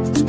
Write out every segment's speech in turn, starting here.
Thank you.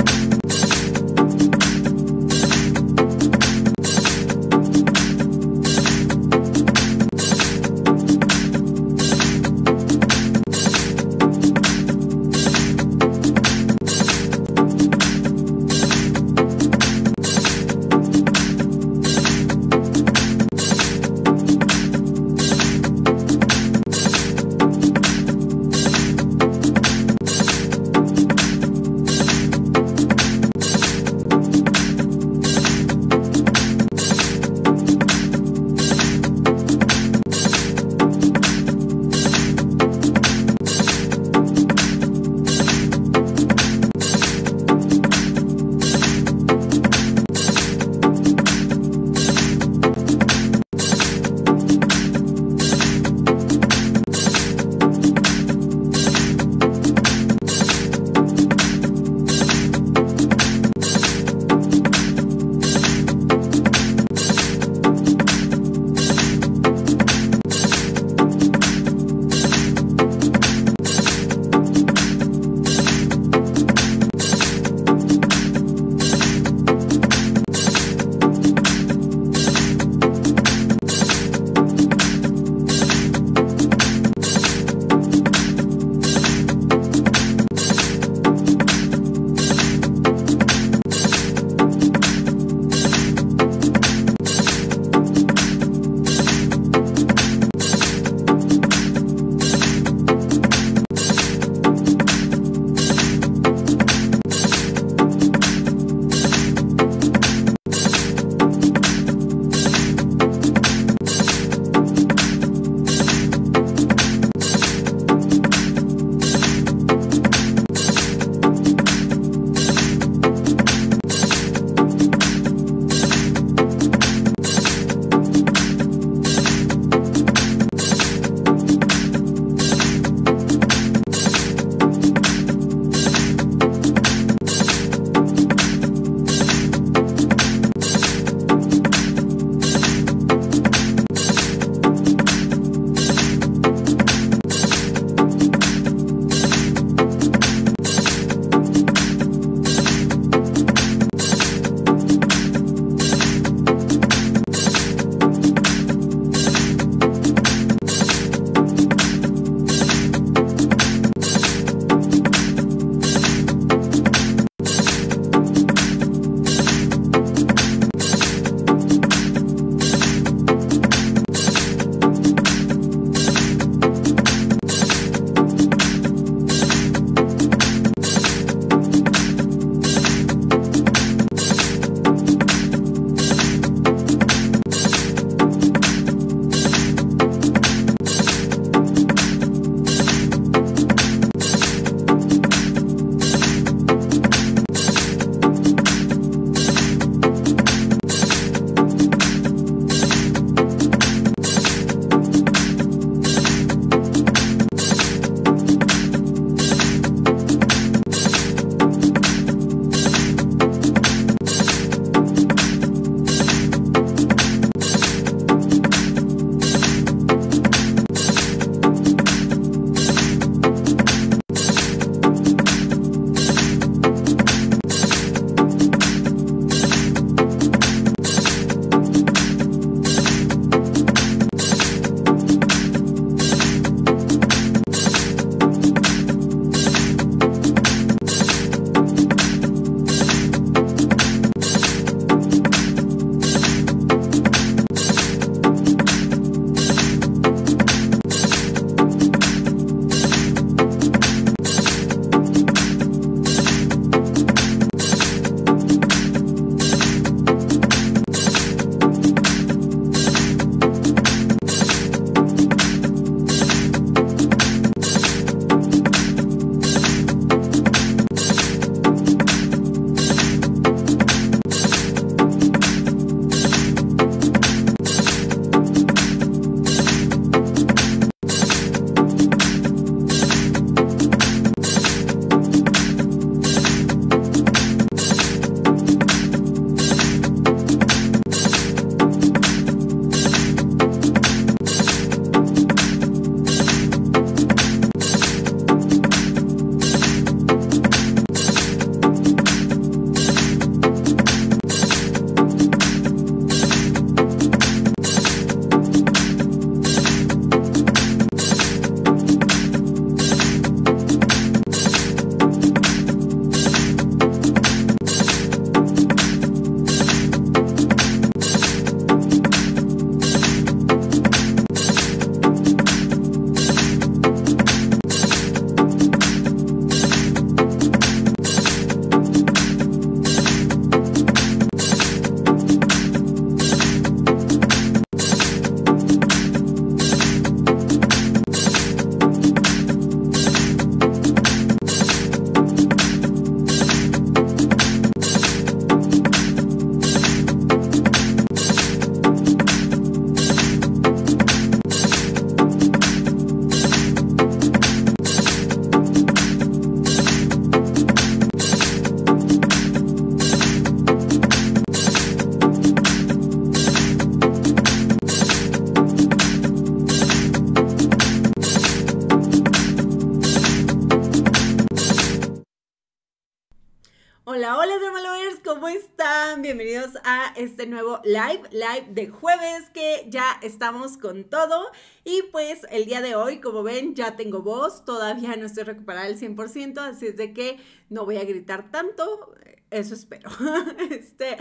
live, de jueves que ya estamos con todo. Y pues el día de hoy, como ven, ya tengo voz, todavía no estoy recuperada al 100%, así es de que no voy a gritar tanto, eso espero. este,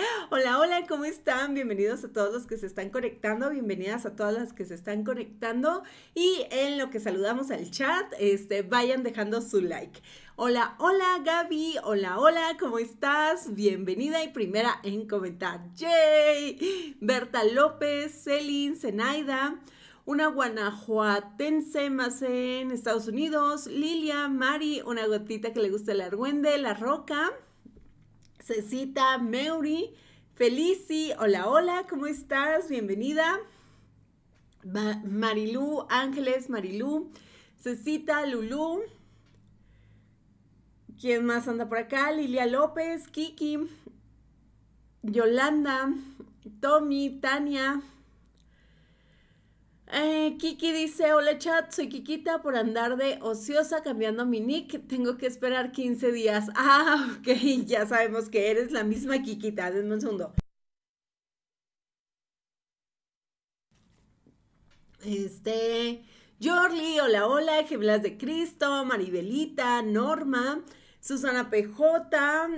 ¿cómo están? Bienvenidos a todos los que se están conectando, bienvenidas a todas las que se están conectando y en lo que saludamos al chat, este, vayan dejando su like. Hola, hola Gaby, hola, hola, ¿cómo estás? Bienvenida y primera en comentar. ¡jay! Berta López, Celine, Zenaida una guanajuatense más en Estados Unidos, Lilia, Mari, una gotita que le gusta el argüende, La Roca, Cecita, Meuri, Felici, hola, hola, ¿cómo estás? Bienvenida. Marilú, Ángeles, Marilú, Cecita, Lulú. ¿Quién más anda por acá? Lilia López, Kiki, Yolanda, Tommy, Tania, eh, Kiki dice, hola chat, soy Kikita por andar de ociosa cambiando mi nick. Tengo que esperar 15 días. Ah, ok, ya sabemos que eres la misma Kikita. Denme un segundo. Este, Jorli, hola, hola, gemelas de Cristo, Maribelita, Norma. Susana PJ,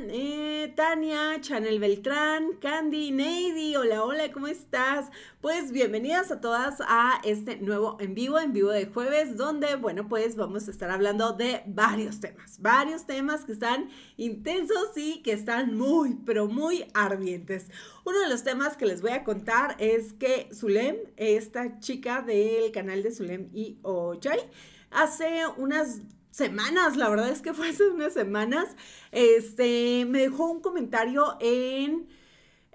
eh, Tania, Chanel Beltrán, Candy, Neidy, hola, hola, ¿cómo estás? Pues bienvenidas a todas a este nuevo en vivo, en vivo de jueves, donde, bueno, pues vamos a estar hablando de varios temas, varios temas que están intensos y que están muy, pero muy ardientes. Uno de los temas que les voy a contar es que Zulem, esta chica del canal de Zulem y Ojay, hace unas semanas, la verdad es que fue hace unas semanas, este, me dejó un comentario en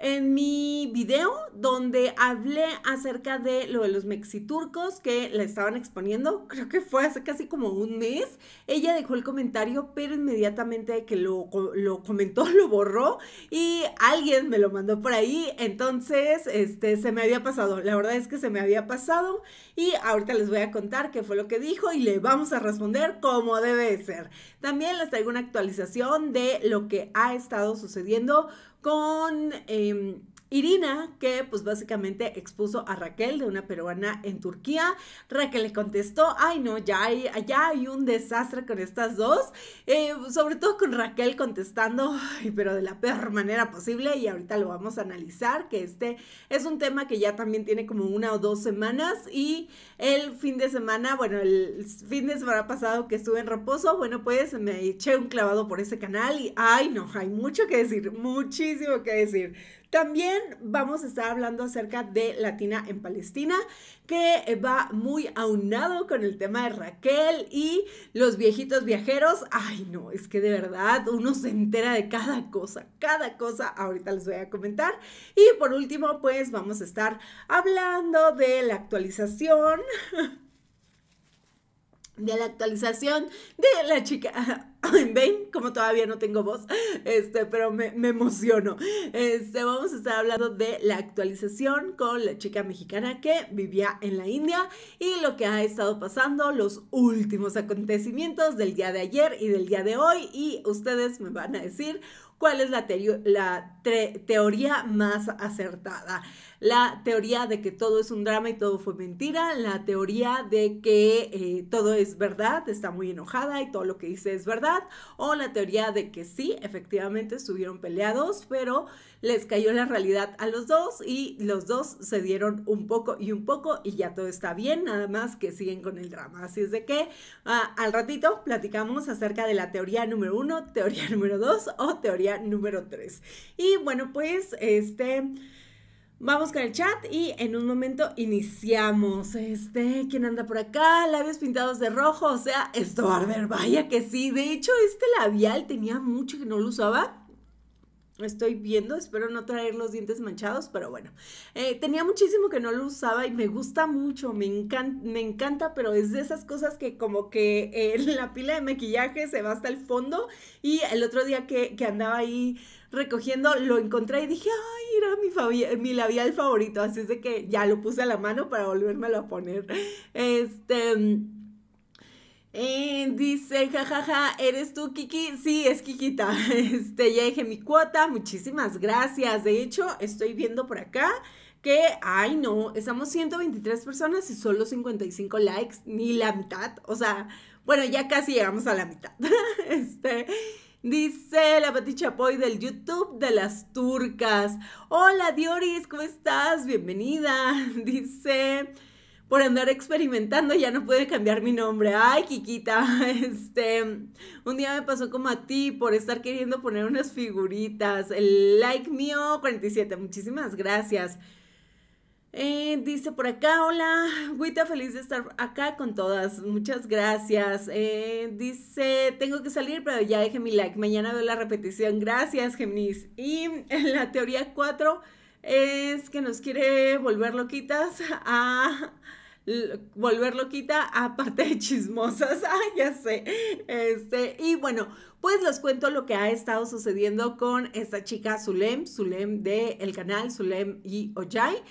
en mi video donde hablé acerca de lo de los mexiturcos que la estaban exponiendo. Creo que fue hace casi como un mes. Ella dejó el comentario, pero inmediatamente que lo, comentó, lo borró y alguien me lo mandó por ahí. Entonces, este, se me había pasado. La verdad es que se me había pasado y ahorita les voy a contar qué fue lo que dijo y le vamos a responder como debe ser. También les traigo una actualización de lo que ha estado sucediendo con... Em, Irina, que pues básicamente expuso a Raquel de una peruana en Turquía. Raquel le contestó, ay no, ya hay, ya hay un desastre con estas dos, eh, sobre todo con Raquel contestando, pero de la peor manera posible y ahorita lo vamos a analizar, que este es un tema que ya también tiene como una o dos semanas y el fin de semana, bueno, el fin de semana pasado que estuve en reposo, bueno, pues me eché un clavado por ese canal y, ay no, hay mucho que decir, muchísimo que decir. También vamos a estar hablando acerca de Latina en Palestina, que va muy aunado con el tema de Raquel y los viejitos viajeros. Ay, no, es que de verdad uno se entera de cada cosa, cada cosa. Ahorita les voy a comentar. Y por último, pues vamos a estar hablando de la actualización de la actualización de la chica. ¿Ven? Como todavía no tengo voz, este, pero me, emociono. Este, vamos a estar hablando de la actualización con la chica mexicana que vivía en la India y lo que ha estado pasando, los últimos acontecimientos del día de ayer y del día de hoy. Y ustedes me van a decir cuál es la, la teoría más acertada la teoría de que todo es un drama y todo fue mentira, la teoría de que eh, todo es verdad, está muy enojada y todo lo que dice es verdad, o la teoría de que sí, efectivamente estuvieron peleados, pero les cayó la realidad a los dos y los dos se dieron un poco y un poco y ya todo está bien, nada más que siguen con el drama. Así es de que ah, al ratito platicamos acerca de la teoría número uno, teoría número dos o teoría número tres. Y bueno, pues este... Vamos con el chat y en un momento iniciamos. Este, ¿quién anda por acá? Labios pintados de rojo, o sea, esto arder, vaya que sí. De hecho, este labial tenía mucho que no lo usaba. Estoy viendo, espero no traer los dientes manchados, pero bueno. Eh, tenía muchísimo que no lo usaba y me gusta mucho, me, me encanta, pero es de esas cosas que como que eh, la pila de maquillaje se va hasta el fondo y el otro día que, que andaba ahí recogiendo, lo encontré y dije, ay, era mi, mi labial favorito, así es de que ya lo puse a la mano para volvérmelo a poner. Este... Eh, dice, jajaja, ¿eres tú, Kiki? Sí, es Kikita. Este, ya dije mi cuota, muchísimas gracias. De hecho, estoy viendo por acá que, ay no, estamos 123 personas y solo 55 likes, ni la mitad. O sea, bueno, ya casi llegamos a la mitad. Este, Dice la Pati del YouTube de las turcas. Hola Dioris, ¿cómo estás? Bienvenida. Dice, por andar experimentando ya no pude cambiar mi nombre. Ay, Kikita, este, un día me pasó como a ti por estar queriendo poner unas figuritas. El like mío 47, muchísimas gracias. Eh, dice por acá, hola, Guita, feliz de estar acá con todas. Muchas gracias. Eh, dice, tengo que salir, pero ya dejé mi like. Mañana veo la repetición. Gracias, Geminis. Y en la teoría 4 es que nos quiere volver loquitas a volver loquita aparte de chismosas, ah, ya sé. Este, y bueno, pues les cuento lo que ha estado sucediendo con esta chica Zulem, Zulem del el canal Zulem y Ojai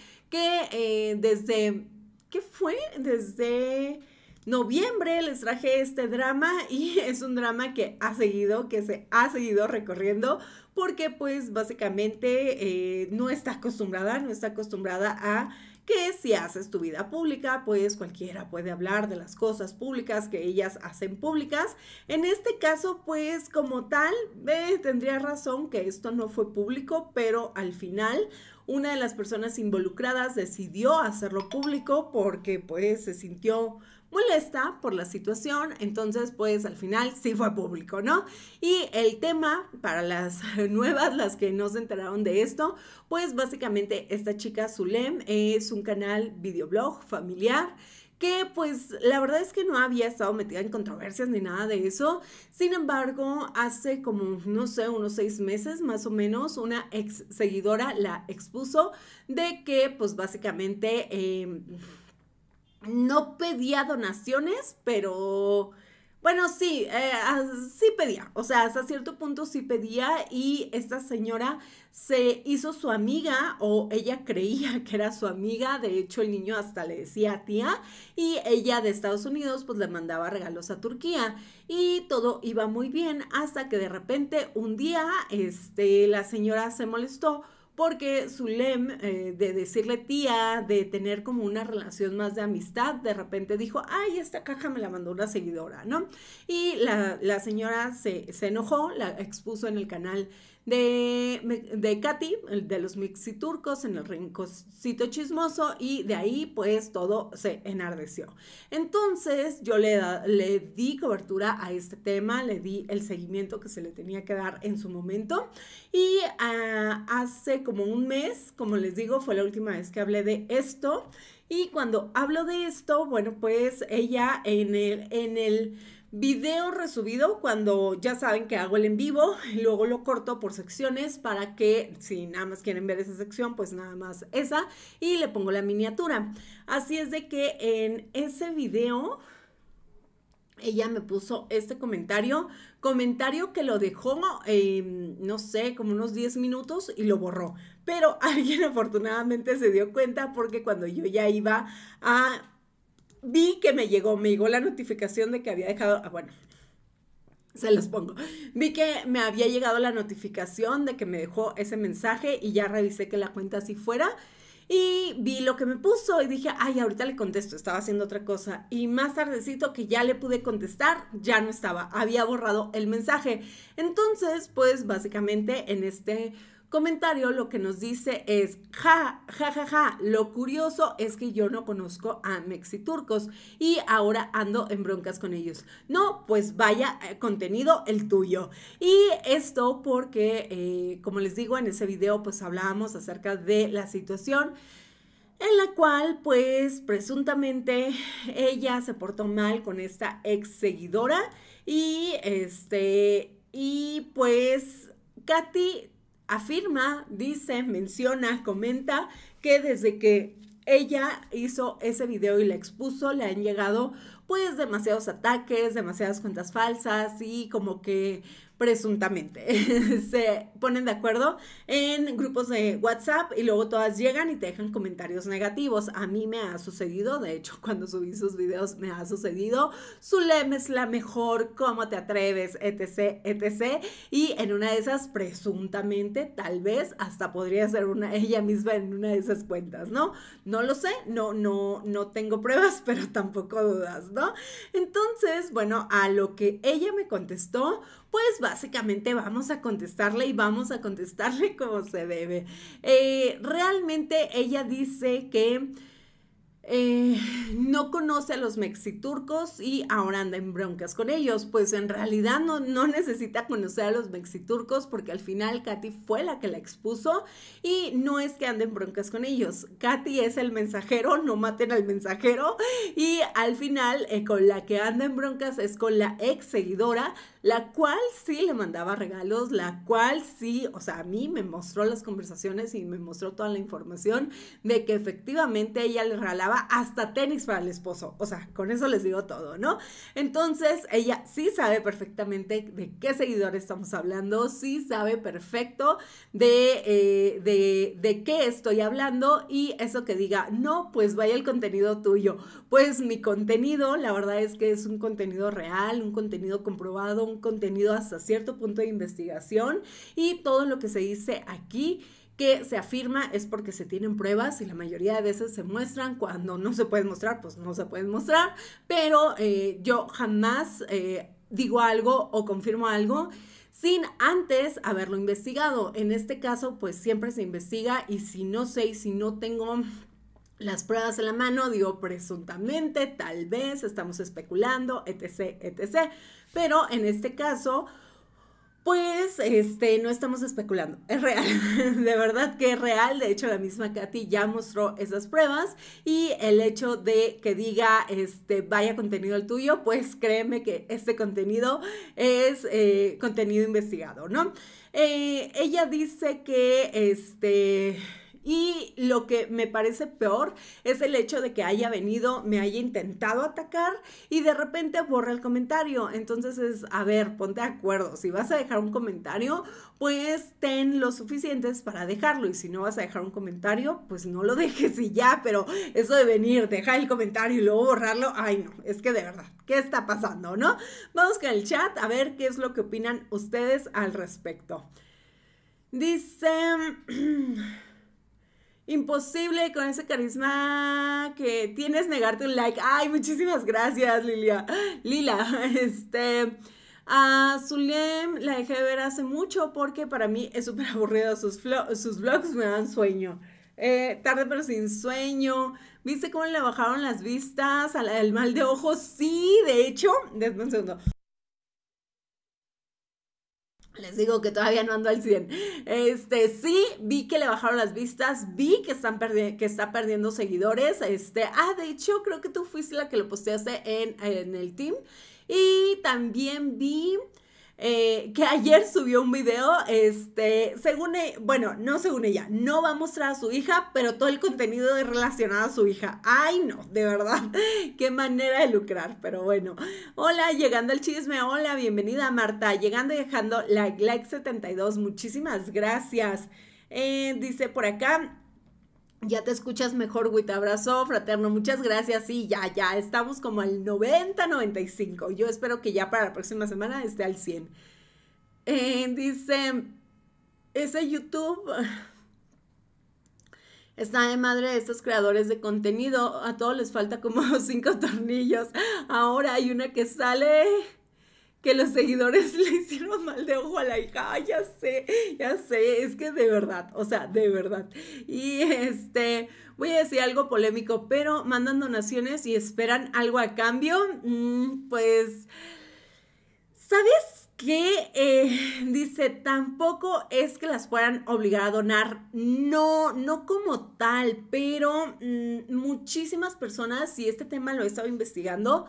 que eh, desde, ¿qué fue? Desde noviembre les traje este drama y es un drama que ha seguido, que se ha seguido recorriendo porque pues básicamente eh, no está acostumbrada, no está acostumbrada a que si haces tu vida pública, pues cualquiera puede hablar de las cosas públicas que ellas hacen públicas. En este caso, pues como tal, eh, tendría razón que esto no fue público, pero al final una de las personas involucradas decidió hacerlo público porque pues se sintió molesta por la situación, entonces pues al final sí fue público, ¿no? Y el tema para las nuevas, las que no se enteraron de esto, pues básicamente esta chica Zulem es un canal videoblog familiar que pues la verdad es que no había estado metida en controversias ni nada de eso. Sin embargo, hace como, no sé, unos seis meses más o menos, una ex seguidora la expuso de que pues básicamente em, no pedía donaciones, pero bueno, sí, eh, ah, sí pedía, o sea, hasta cierto punto sí pedía y esta señora se hizo su amiga o ella creía que era su amiga, de hecho el niño hasta le decía tía y ella de Estados Unidos pues le mandaba regalos a Turquía y todo iba muy bien hasta que de repente un día este, la señora se molestó porque Zulem, eh, de decirle tía, de tener como una relación más de amistad, de repente dijo, ay, esta caja me la mandó una seguidora, ¿no? Y la, señora se, se enojó, la expuso en el canal de, de Katy, de los mixiturcos en el rinconcito chismoso y de ahí pues todo se enardeció. Entonces yo le, le di cobertura a este tema, le di el seguimiento que se le tenía que dar en su momento y ah, hace como un mes, como les digo, fue la última vez que hablé de esto y cuando hablo de esto, bueno pues ella en el... En el video resubido cuando ya saben que hago el en vivo, luego lo corto por secciones para que si nada más quieren ver esa sección, pues nada más esa y le pongo la miniatura. Así es de que en ese video ella me puso este comentario, comentario que lo dejó, em, no sé, como unos 10 minutos y lo borró. Pero alguien afortunadamente se dio cuenta porque cuando yo ya iba a vi que me llegó, me llegó la notificación de que había dejado, ah, bueno, se los pongo. Vi que me había llegado la notificación de que me dejó ese mensaje y ya revisé que la cuenta así fuera. Y vi lo que me puso y dije, ay, ahorita le contesto, estaba haciendo otra cosa. Y más tardecito que ya le pude contestar, ya no estaba, había borrado el mensaje. Entonces, pues básicamente en este comentario lo que nos dice es, ja, ja, ja, ja, lo curioso es que yo no conozco a mexiturcos y ahora ando en broncas con ellos. No, pues vaya eh, contenido el tuyo. Y esto porque, eh, como les digo, en ese video pues hablábamos acerca de la situación en la cual pues presuntamente ella se portó mal con esta ex seguidora y este y pues Katy afirma, dice, menciona, comenta que desde que ella hizo ese video y la expuso, le han llegado pues demasiados ataques, demasiadas cuentas falsas y como que presuntamente, se ponen de acuerdo en grupos de WhatsApp y luego todas llegan y te dejan comentarios negativos. A mí me ha sucedido, de hecho, cuando subí sus videos me ha sucedido, Zulem es la mejor, cómo te atreves, etc, etc. Y en una de esas, presuntamente, tal vez hasta podría ser una, ella misma en una de esas cuentas, ¿no? No lo sé, no, no, no tengo pruebas, pero tampoco dudas, ¿no? Entonces, bueno, a lo que ella me contestó, pues básicamente vamos a contestarle y vamos a contestarle como se debe. Eh, realmente ella dice que eh, no conoce a los mexiturcos y ahora anda en broncas con ellos. Pues en realidad no, no necesita conocer a los mexiturcos porque al final Katy fue la que la expuso y no es que ande en broncas con ellos. Katy es el mensajero, no maten al mensajero y al final eh, con la que anda en broncas es con la ex seguidora la cual sí le mandaba regalos, la cual sí, o sea, a mí me mostró las conversaciones y me mostró toda la información de que efectivamente ella le regalaba hasta tenis para el esposo. O sea, con eso les digo todo, ¿no? Entonces, ella sí sabe perfectamente de qué seguidor estamos hablando, sí sabe perfecto de, eh, de qué estoy hablando y eso que diga, no, pues vaya el contenido tuyo pues mi contenido, la verdad es que es un contenido real, un contenido comprobado, un contenido hasta cierto punto de investigación y todo lo que se dice aquí que se afirma es porque se tienen pruebas y la mayoría de veces se muestran cuando no se pueden mostrar, pues no se pueden mostrar, pero eh, yo jamás eh, digo algo o confirmo algo sin antes haberlo investigado. En este caso, pues siempre se investiga y si no sé y si no tengo las pruebas en la mano, digo presuntamente, tal vez, estamos especulando, etc., etc. Pero en este caso, pues, este, no estamos especulando, es real, de verdad que es real, de hecho la misma Katy ya mostró esas pruebas y el hecho de que diga, este, vaya contenido al tuyo, pues créeme que este contenido es eh, contenido investigado, ¿no? Eh, ella dice que, este y lo que me parece peor es el hecho de que haya venido, me haya intentado atacar y de repente borra el comentario. Entonces es, a ver, ponte de acuerdo. Si vas a dejar un comentario, pues ten lo suficientes para dejarlo. Y si no vas a dejar un comentario, pues no lo dejes y ya. Pero eso de venir, dejar el comentario y luego borrarlo, ay no, es que de verdad, ¿qué está pasando, no? Vamos con el chat a ver qué es lo que opinan ustedes al respecto. Dice... Imposible con ese carisma que tienes negarte un like. Ay, muchísimas gracias, Lilia. Lila, este. A Zulem la dejé ver hace mucho porque para mí es súper aburrido. Sus, sus vlogs me dan sueño. Eh, tarde pero sin sueño. ¿Viste cómo le bajaron las vistas al, mal de ojos? Sí, de hecho, déjame un segundo. Les digo que todavía no ando al 100. Este, sí, vi que le bajaron las vistas, vi que, que está perdiendo seguidores. Este, ah, de hecho, creo que tú fuiste la que lo posteaste en, en el team. Y también vi eh, que ayer subió un video, este, según, e, bueno, no según ella, no va a mostrar a su hija, pero todo el contenido es relacionado a su hija. Ay, no, de verdad, qué manera de lucrar, pero bueno. Hola, llegando al chisme, hola, bienvenida Marta, llegando y dejando like, like 72, muchísimas gracias. Eh, dice por acá, ya te escuchas mejor, güey, te abrazo, fraterno, muchas gracias. Sí, ya, ya, estamos como al 90, 95. Yo espero que ya para la próxima semana esté al 100. Eh, dice, ese YouTube está de madre de estos creadores de contenido. A todos les falta como cinco tornillos. Ahora hay una que sale que los seguidores le hicieron mal de ojo a la hija. ya sé, ya sé, es que de verdad, o sea, de verdad. Y este, voy a decir algo polémico, pero mandan donaciones y esperan algo a cambio. Mm, pues, ¿sabes qué? Eh, dice, tampoco es que las puedan obligar a donar, no, no como tal, pero mm, muchísimas personas, y este tema lo he estado investigando,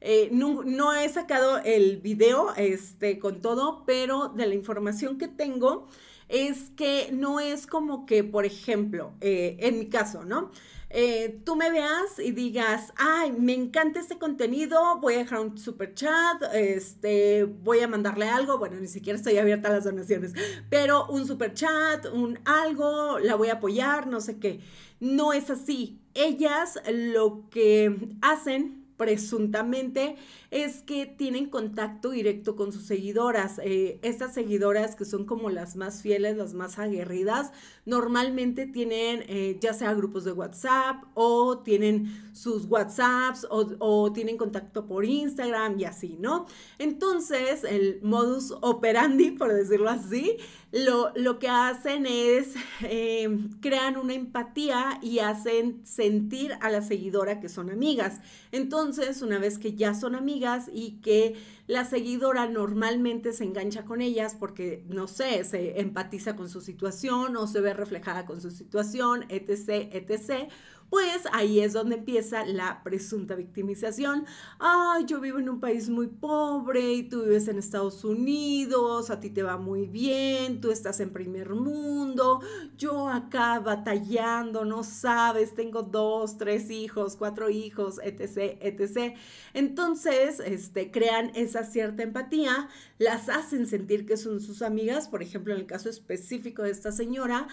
eh, no, he sacado el video este, con todo, pero de la información que tengo es que no es como que, por ejemplo, eh, en mi caso, ¿no? Eh, tú me veas y digas, ay, me encanta este contenido, voy a dejar un super chat, este, voy a mandarle algo, bueno, ni siquiera estoy abierta a las donaciones, pero un super chat, un algo, la voy a apoyar, no sé qué. No es así. Ellas lo que hacen presuntamente es que tienen contacto directo con sus seguidoras. Eh, estas seguidoras que son como las más fieles, las más aguerridas, normalmente tienen eh, ya sea grupos de WhatsApp o tienen sus WhatsApps o, tienen contacto por Instagram y así, ¿no? Entonces, el modus operandi, por decirlo así, lo, lo que hacen es eh, crean una empatía y hacen sentir a la seguidora que son amigas. Entonces, una vez que ya son amigas, y que la seguidora normalmente se engancha con ellas porque, no sé, se empatiza con su situación o se ve reflejada con su situación, etc., etc., pues ahí es donde empieza la presunta victimización. Ay, yo vivo en un país muy pobre y tú vives en Estados Unidos, a ti te va muy bien, tú estás en primer mundo, yo acá batallando, no sabes, tengo dos, tres hijos, cuatro hijos, etc., etc. Entonces, este, crean esa cierta empatía, las hacen sentir que son sus amigas, por ejemplo, en el caso específico de esta señora,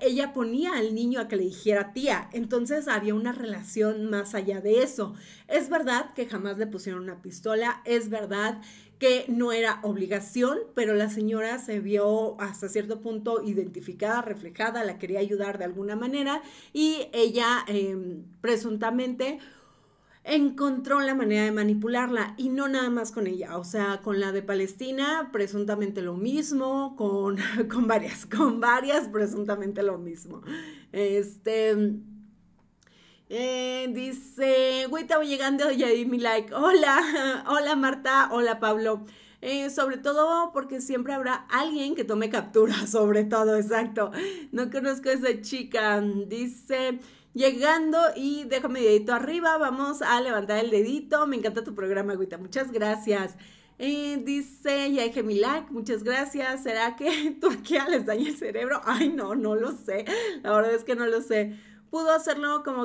ella ponía al niño a que le dijera tía, entonces había una relación más allá de eso. Es verdad que jamás le pusieron una pistola, es verdad que no era obligación, pero la señora se vio hasta cierto punto identificada, reflejada, la quería ayudar de alguna manera y ella em, presuntamente encontró la manera de manipularla y no nada más con ella, o sea, con la de Palestina presuntamente lo mismo, con, con varias, con varias presuntamente lo mismo. Este eh, dice, güey, voy llegando y ahí mi like. Hola, hola Marta, hola Pablo. Eh, sobre todo porque siempre habrá alguien que tome captura, sobre todo, exacto. No conozco a esa chica. Dice, llegando y déjame dedito arriba, vamos a levantar el dedito. Me encanta tu programa, Güita. Muchas gracias. Eh, dice, ya dije mi like, muchas gracias. ¿Será que Turquía les daña el cerebro? Ay, no, no lo sé. La verdad es que no lo sé. Pudo hacerlo como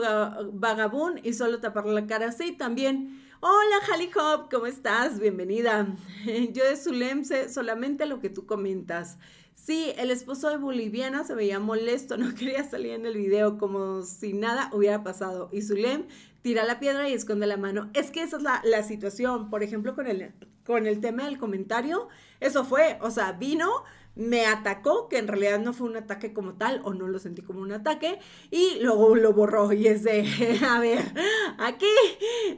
vagabundo y solo tapar la cara así también. Hola Hallie Hop, ¿cómo estás? Bienvenida. Yo de Zulem sé solamente lo que tú comentas. Sí, el esposo de Boliviana se veía molesto, no quería salir en el video, como si nada hubiera pasado. Y Zulem tira la piedra y esconde la mano. Es que esa es la, situación. Por ejemplo, con el, con el tema del comentario, eso fue, o sea, vino, me atacó, que en realidad no fue un ataque como tal o no lo sentí como un ataque, y luego lo borró y es de, a ver, aquí,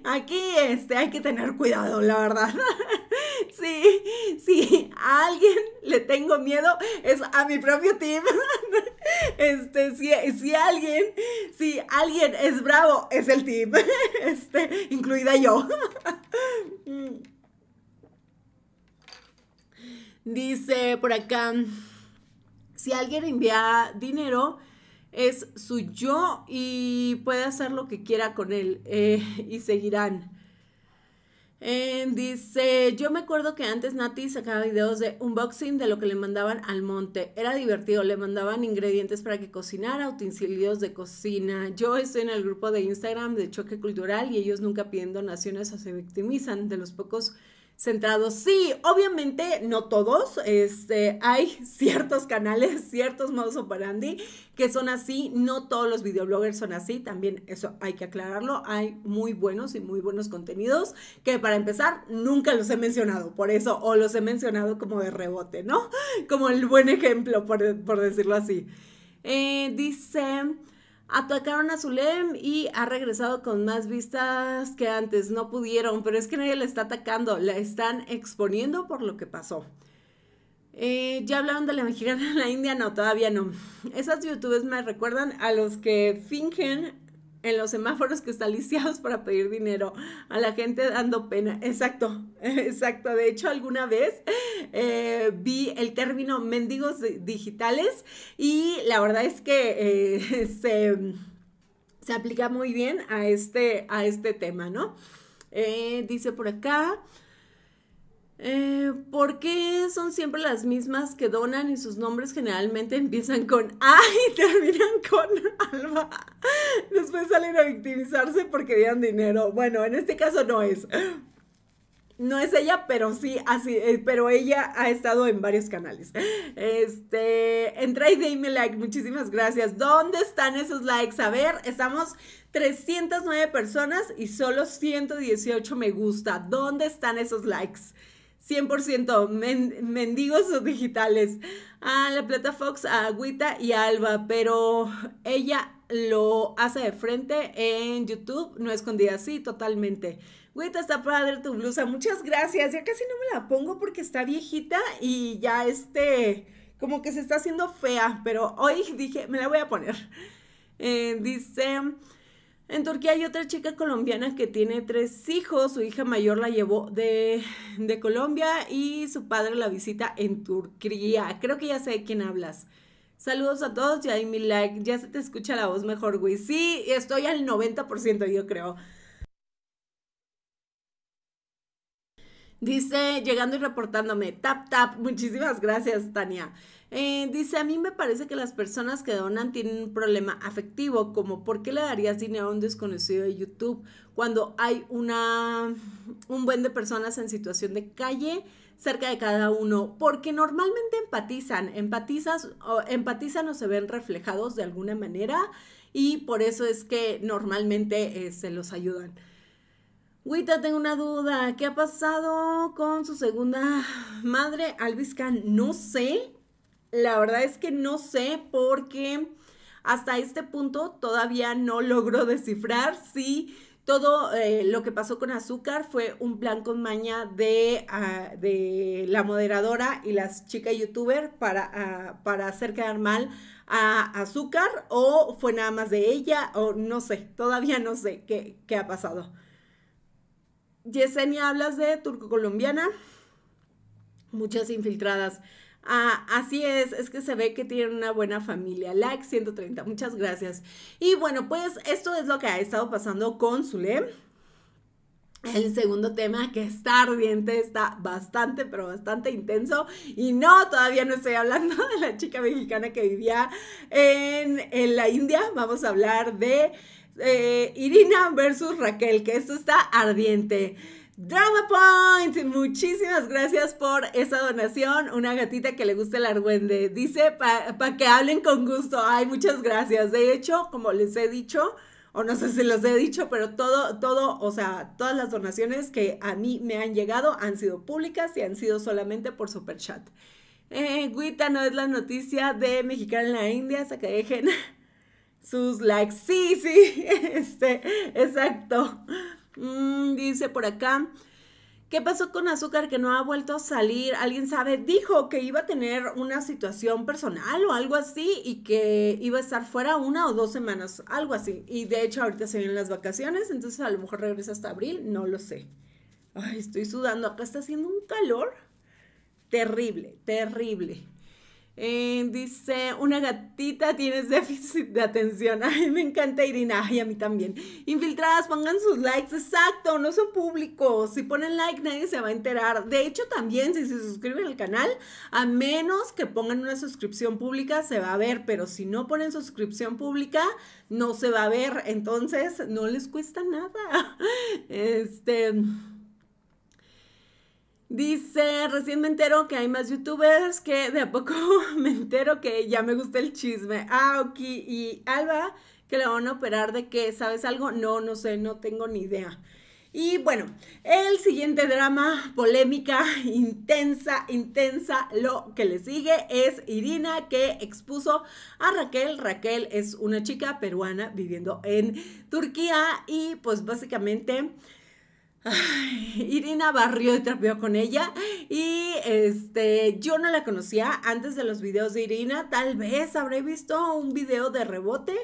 aquí este, hay que tener cuidado, la verdad. sí, sí, a alguien le tengo miedo, es a mi propio team. este, si, alguien, si alguien es bravo, es el team, este, incluida yo. Mm. Dice por acá, si alguien envía dinero, es su yo y puede hacer lo que quiera con él eh, y seguirán. Eh, dice, yo me acuerdo que antes Nati sacaba videos de unboxing de lo que le mandaban al monte. Era divertido, le mandaban ingredientes para que cocinara, utensilios de cocina. Yo estoy en el grupo de Instagram de Choque Cultural y ellos nunca piden donaciones o se victimizan de los pocos centrados. Sí, obviamente no todos, este, hay ciertos canales, ciertos modos operandi que son así, no todos los videobloggers son así, también eso hay que aclararlo, hay muy buenos y muy buenos contenidos que para empezar nunca los he mencionado, por eso, o los he mencionado como de rebote, ¿no? Como el buen ejemplo, por, decirlo así. Eh, dice... Atacaron a Zulem y ha regresado con más vistas que antes. No pudieron, pero es que nadie la está atacando, la están exponiendo por lo que pasó. Eh, ya hablaron de la mexicana de la India, no, todavía no. Esas youtubers me recuerdan a los que fingen en los semáforos que están lisiados para pedir dinero, a la gente dando pena. Exacto, exacto. De hecho, alguna vez eh, vi el término mendigos digitales y la verdad es que eh, se, aplica muy bien a este, a este tema, ¿no? Eh, dice por acá, eh, ¿Por qué son siempre las mismas que donan y sus nombres generalmente empiezan con A y terminan con Alba? Después salen a victimizarse porque dieron dinero. Bueno, en este caso no es. No es ella, pero sí, así, eh, pero ella ha estado en varios canales. Este, entra y dame like, muchísimas gracias. ¿Dónde están esos likes? A ver, estamos 309 personas y solo 118 me gusta. ¿Dónde están esos likes? 100% mendigos digitales. A la Plata Fox, a Agüita y Alba, pero ella lo hace de frente en YouTube, no escondida, así totalmente. Agüita está padre tu blusa, muchas gracias. Ya casi no me la pongo porque está viejita y ya este, como que se está haciendo fea, pero hoy dije, me la voy a poner. Eh, dice... En Turquía hay otra chica colombiana que tiene tres hijos. Su hija mayor la llevó de, Colombia y su padre la visita en Turquía. Creo que ya sé de quién hablas. Saludos a todos, ya hay mi like. Ya se te escucha la voz mejor, güey. Sí, estoy al 90%, yo creo. Dice, llegando y reportándome, tap tap, muchísimas gracias, Tania. Eh, dice, a mí me parece que las personas que donan tienen un problema afectivo, como ¿por qué le darías dinero a un desconocido de YouTube cuando hay una, un buen de personas en situación de calle? cerca de cada uno, porque normalmente empatizan, empatizas, o, empatizan o se ven reflejados de alguna manera y por eso es que normalmente eh, se los ayudan. Wita, tengo una duda, ¿qué ha pasado con su segunda madre, Alviscan? No sé, la verdad es que no sé porque hasta este punto todavía no logro descifrar si todo eh, lo que pasó con Azúcar fue un plan con maña de, ah, la moderadora y las chicas youtuber para, ah, para hacer quedar mal a Azúcar o fue nada más de ella o no sé, todavía no sé qué, qué ha pasado. Yesenia, hablas de turco-colombiana. Muchas infiltradas. Ah, así es, es que se ve que tienen una buena familia. Like 130, muchas gracias. Y bueno, pues esto es lo que ha estado pasando con Zulem. El segundo tema que está ardiente, está bastante, pero bastante intenso. Y no, todavía no estoy hablando de la chica mexicana que vivía en, la India. Vamos a hablar de eh, Irina versus Raquel, que esto está ardiente. Drama Point, muchísimas gracias por esa donación. Una gatita que le gusta el argüende. Dice para que hablen con gusto. Ay, muchas gracias. De hecho, como les he dicho, o no sé si los he dicho, pero todo, todo, o sea, todas las donaciones que a mí me han llegado han sido públicas y han sido solamente por super chat. Eh, Guita no es la noticia de Mexicana en la India, hasta que dejen sus likes. Sí, sí, este, exacto. Mm, dice por acá. ¿Qué pasó con Azúcar que no ha vuelto a salir? ¿Alguien sabe? Dijo que iba a tener una situación personal o algo así y que iba a estar fuera una o dos semanas, algo así. Y de hecho ahorita se vienen las vacaciones, entonces a lo mejor regresa hasta abril, no lo sé. Ay, estoy sudando, acá está haciendo un calor terrible, terrible. Eh, dice, una gatita, tienes déficit de atención. a mí me encanta Irina. Ay, a mí también. Infiltradas, pongan sus likes. Exacto, no son públicos. Si ponen like, nadie se va a enterar. De hecho, también si se suscriben al canal, a menos que pongan una suscripción pública, se va a ver. Pero si no ponen suscripción pública, no se va a ver. Entonces, no les cuesta nada. Este... Dice, recién me entero que hay más youtubers que de a poco me entero que ya me gusta el chisme. Ah, Y Alba, que le van a operar de que, ¿sabes algo? No, no sé, no tengo ni idea. Y bueno, el siguiente drama, polémica, intensa, intensa, lo que le sigue es Irina que expuso a Raquel. Raquel es una chica peruana viviendo en Turquía y pues básicamente Irina barrió y trapeó con ella y este yo no la conocía antes de los videos de Irina, tal vez habré visto un video de rebote.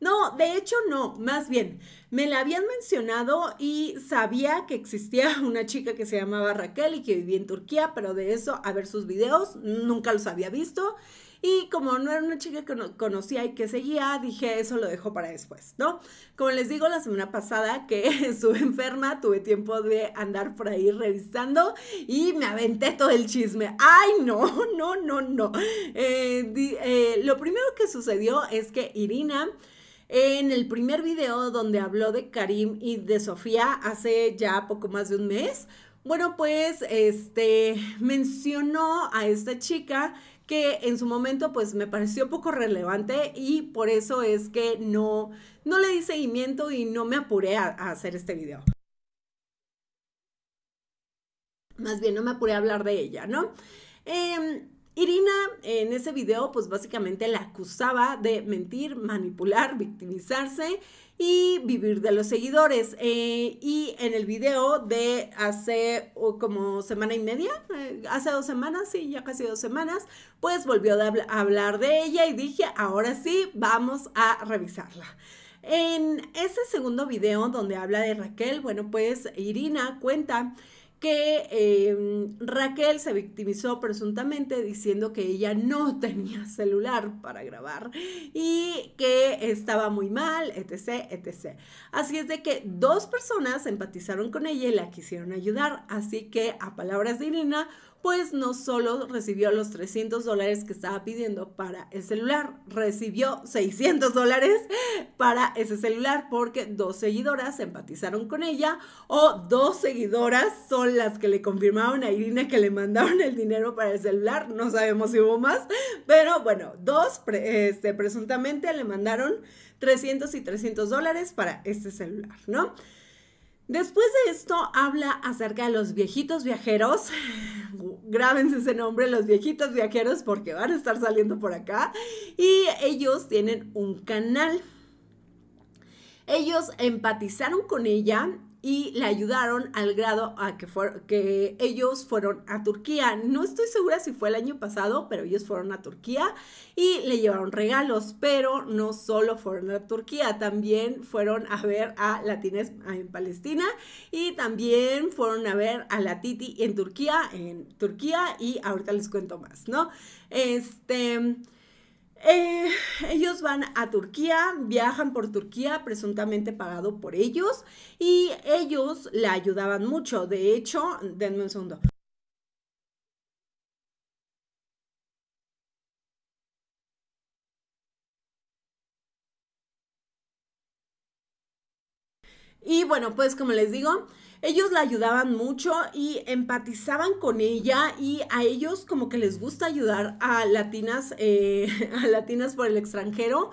No, de hecho no, más bien, me la habían mencionado y sabía que existía una chica que se llamaba Raquel y que vivía en Turquía, pero de eso a ver sus videos nunca los había visto. Y como no era una chica que conocía y que seguía, dije, eso lo dejo para después, ¿no? Como les digo, la semana pasada que estuve enferma, tuve tiempo de andar por ahí revisando y me aventé todo el chisme. ¡Ay, no, no, no, no! Eh, eh, lo primero que sucedió es que Irina... En el primer video donde habló de Karim y de Sofía hace ya poco más de un mes, bueno, pues este mencionó a esta chica que en su momento pues me pareció poco relevante y por eso es que no, no le di seguimiento y no me apuré a, hacer este video. Más bien no me apuré a hablar de ella, ¿no? Em, Irina en ese video pues básicamente la acusaba de mentir, manipular, victimizarse y vivir de los seguidores. Eh, y en el video de hace oh, como semana y media, eh, hace dos semanas, sí, ya casi dos semanas, pues volvió a hablar de ella y dije, ahora sí, vamos a revisarla. En ese segundo video donde habla de Raquel, bueno, pues Irina cuenta que em, Raquel se victimizó presuntamente diciendo que ella no tenía celular para grabar y que estaba muy mal, etc., etc. Así es de que dos personas empatizaron con ella y la quisieron ayudar, así que a palabras de Irina, pues no solo recibió los 300 dólares que estaba pidiendo para el celular, recibió 600 dólares para ese celular porque dos seguidoras empatizaron con ella o dos seguidoras son las que le confirmaron a Irina que le mandaron el dinero para el celular, no sabemos si hubo más, pero bueno, dos este, presuntamente le mandaron 300 y 300 dólares para este celular, ¿no? Después de esto habla acerca de los viejitos viajeros. Grábense ese nombre, los viejitos viajeros, porque van a estar saliendo por acá. Y ellos tienen un canal. Ellos empatizaron con ella y le ayudaron al grado a que, que ellos fueron a Turquía. No estoy segura si fue el año pasado, pero ellos fueron a Turquía y le llevaron regalos, pero no solo fueron a Turquía, también fueron a ver a Latines en Palestina y también fueron a ver a la Titi en Turquía, en Turquía y ahorita les cuento más, ¿no? Este... Eh, ellos van a Turquía, viajan por Turquía, presuntamente pagado por ellos, y ellos la ayudaban mucho. De hecho, denme un segundo. Y bueno, pues como les digo, ellos la ayudaban mucho y empatizaban con ella y a ellos como que les gusta ayudar a latinas, eh, a latinas por el extranjero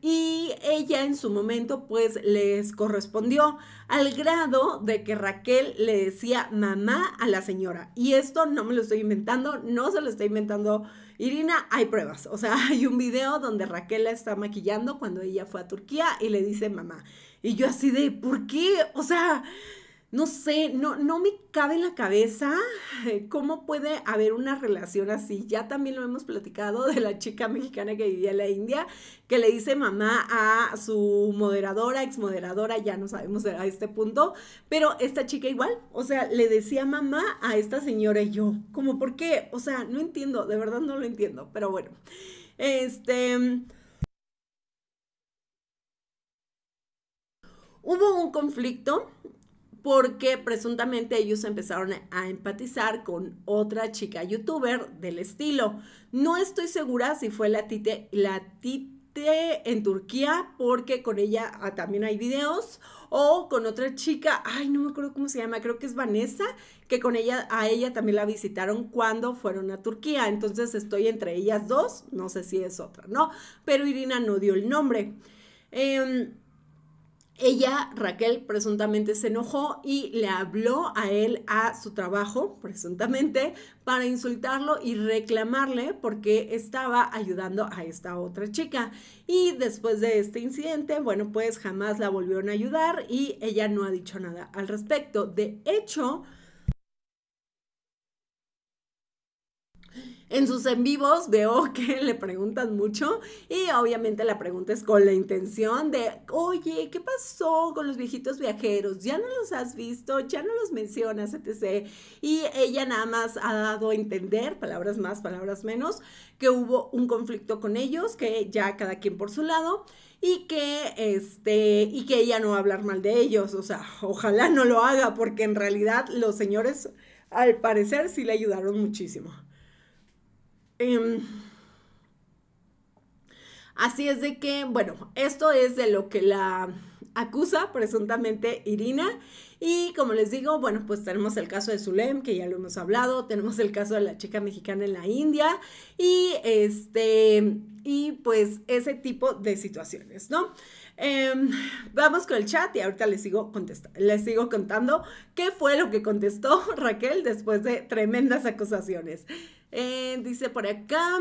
y ella en su momento pues les correspondió al grado de que Raquel le decía mamá a la señora y esto no me lo estoy inventando, no se lo está inventando Irina, hay pruebas, o sea, hay un video donde Raquel la está maquillando cuando ella fue a Turquía y le dice mamá y yo así de, ¿por qué? O sea, no sé, no, no me cabe en la cabeza cómo puede haber una relación así. Ya también lo hemos platicado de la chica mexicana que vivía en la India, que le dice mamá a su moderadora, exmoderadora, ya no sabemos a este punto, pero esta chica igual, o sea, le decía mamá a esta señora y yo, como por qué, o sea, no entiendo, de verdad no lo entiendo, pero bueno, este... Hubo un conflicto porque presuntamente ellos empezaron a empatizar con otra chica youtuber del estilo. No estoy segura si fue la tite, la en Turquía, porque con ella ah, también hay videos, o con otra chica, ay, no me acuerdo cómo se llama, creo que es Vanessa, que con ella, a ella también la visitaron cuando fueron a Turquía. Entonces estoy entre ellas dos, no sé si es otra, ¿no? Pero Irina no dio el nombre. Eh, ella, Raquel, presuntamente se enojó y le habló a él a su trabajo, presuntamente, para insultarlo y reclamarle porque estaba ayudando a esta otra chica. Y después de este incidente, bueno, pues jamás la volvieron a ayudar y ella no ha dicho nada al respecto. De hecho, En sus en vivos veo oh, que le preguntan mucho y obviamente la pregunta es con la intención de, oye, ¿qué pasó con los viejitos viajeros? ¿Ya no los has visto? ¿Ya no los mencionas? etc. Y ella nada más ha dado a entender, palabras más, palabras menos, que hubo un conflicto con ellos, que ya cada quien por su lado y que este y que ella no va a hablar mal de ellos, o sea, ojalá no lo haga porque en realidad los señores al parecer sí le ayudaron muchísimo. Em, así es de que, bueno, esto es de lo que la acusa presuntamente Irina. Y como les digo, bueno, pues tenemos el caso de Zulem, que ya lo hemos hablado, tenemos el caso de la chica mexicana en la India y este, y pues ese tipo de situaciones, ¿no? Em, vamos con el chat y ahorita les sigo, les sigo contando qué fue lo que contestó Raquel después de tremendas acusaciones. Eh, dice por acá.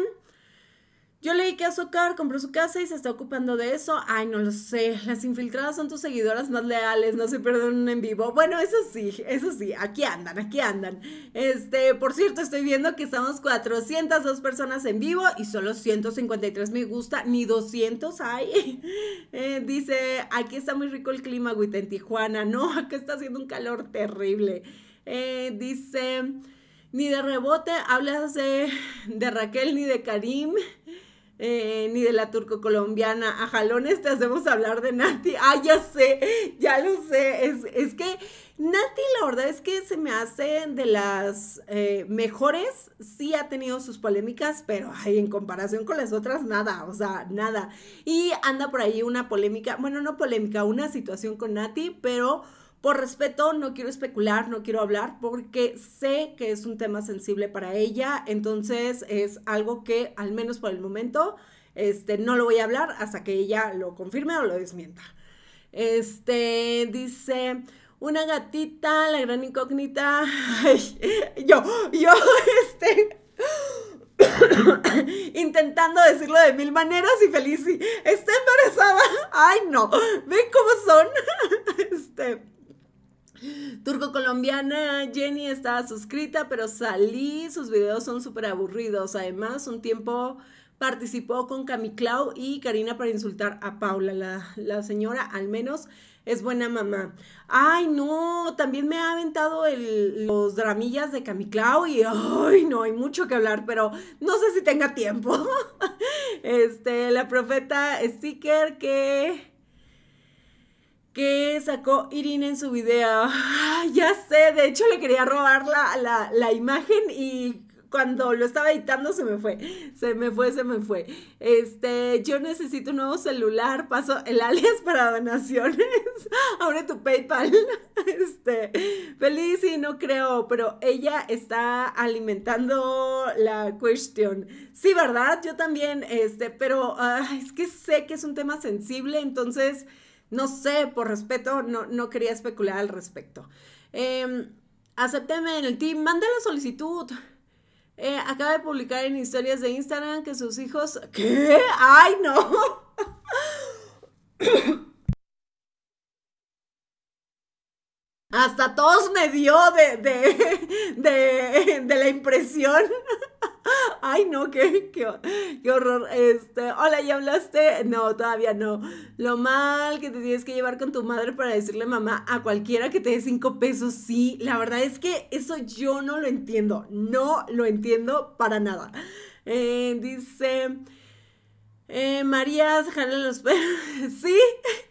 Yo leí que Azokar compró su casa y se está ocupando de eso. Ay, no lo sé. Las infiltradas son tus seguidoras más leales. No se perdonen en vivo. Bueno, eso sí, eso sí. Aquí andan, aquí andan. Este, por cierto, estoy viendo que estamos 402 personas en vivo y solo 153 me gusta. Ni 200 hay. Eh, dice, aquí está muy rico el clima, güita, en Tijuana. No, acá está haciendo un calor terrible. Eh, dice ni de rebote hablas de, Raquel, ni de Karim, eh, ni de la turco-colombiana. A jalones te hacemos hablar de Nati. Ah, ya sé, ya lo sé. Es, que Nati, la verdad es que se me hace de las eh, mejores. Sí ha tenido sus polémicas, pero en comparación con las otras, nada, o sea, nada. Y anda por ahí una polémica, bueno, no polémica, una situación con Nati, pero por respeto, no quiero especular, no quiero hablar, porque sé que es un tema sensible para ella, entonces es algo que, al menos por el momento, este, no lo voy a hablar hasta que ella lo confirme o lo desmienta. Este, dice, una gatita, la gran incógnita. yo, yo, este. intentando decirlo de mil maneras y feliz. y... Está embarazada. Ay, no. ¿Ven cómo son? este. Turco colombiana, Jenny estaba suscrita, pero salí, sus videos son súper aburridos. Además, un tiempo participó con Camiclau y Karina para insultar a Paula. La, señora al menos es buena mamá. Ay, no, también me ha aventado los dramillas de Camiclau y ay, no, hay mucho que hablar, pero no sé si tenga tiempo. este, la profeta Sticker que ¿Qué sacó Irina en su video. Ah, ya sé, de hecho le quería robar la, la, imagen y cuando lo estaba editando se me fue, se me fue, se me fue. Este, yo necesito un nuevo celular, paso el alias para donaciones, abre tu PayPal. Este, feliz y no creo, pero ella está alimentando la cuestión. Sí, ¿verdad? Yo también, este, pero ah, es que sé que es un tema sensible, entonces... No sé, por respeto, no, quería especular al respecto. Eh, en el team, mande la solicitud. Eh, acaba de publicar en historias de Instagram que sus hijos... ¿Qué? ¡Ay, no! Hasta todos me dio de, de la impresión. Ay, no, qué, qué, horror. Este, hola, ¿ya hablaste? No, todavía no. Lo mal que te tienes que llevar con tu madre para decirle mamá a cualquiera que te dé cinco pesos, sí. La verdad es que eso yo no lo entiendo. No lo entiendo para nada. Eh, dice. Eh, María, jale los perros sí,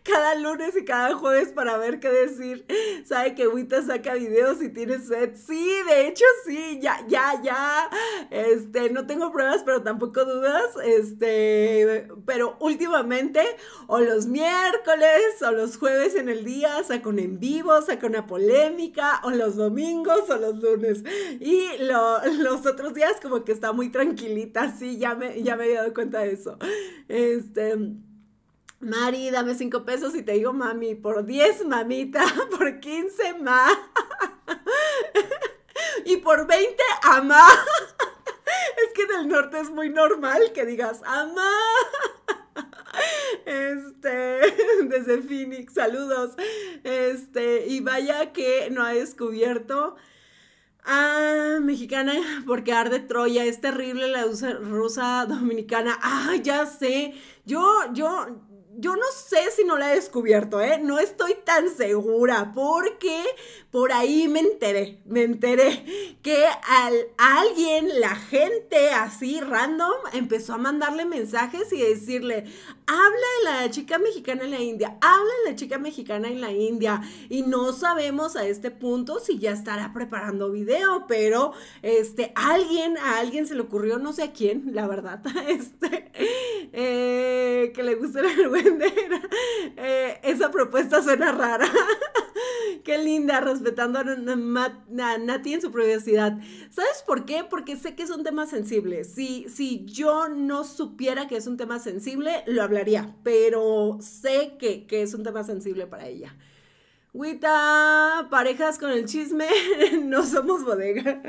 cada lunes y cada jueves para ver qué decir. Sabe que Wita saca videos y tiene set. Sí, de hecho, sí, ya, ya, ya. Este, no tengo pruebas, pero tampoco dudas. Este, pero últimamente, o los miércoles, o los jueves en el día, saca en vivo, saco una polémica, o los domingos, o los lunes. Y los otros días, como que está muy tranquilita, sí, ya me, ya me he dado cuenta de eso. Este, Mari, dame cinco pesos y te digo mami, por 10 mamita, por 15 ma, y por 20 ama. Es que en el norte es muy normal que digas ama. Este, desde Phoenix, saludos. Este, y vaya que no ha descubierto Ah, mexicana, porque arde Troya, es terrible la rusa dominicana. Ah, ya sé. Yo, yo, yo no sé si no la he descubierto, ¿eh? No estoy tan segura porque por ahí me enteré, me enteré que alguien, la gente así random, empezó a mandarle mensajes y decirle, habla de la chica mexicana en la India, habla de la chica mexicana en la India y no sabemos a este punto si ya estará preparando video, pero este, alguien, a alguien se le ocurrió, no sé a quién, la verdad, este, eh, que le guste la eh, esa propuesta suena rara. Qué linda, respetando a, Nati en su privacidad. ¿Sabes por qué? Porque sé que es un tema sensible. Si, si yo no supiera que es un tema sensible, lo hablaría pero sé que, es un tema sensible para ella. Wita, parejas con el chisme, no somos bodega,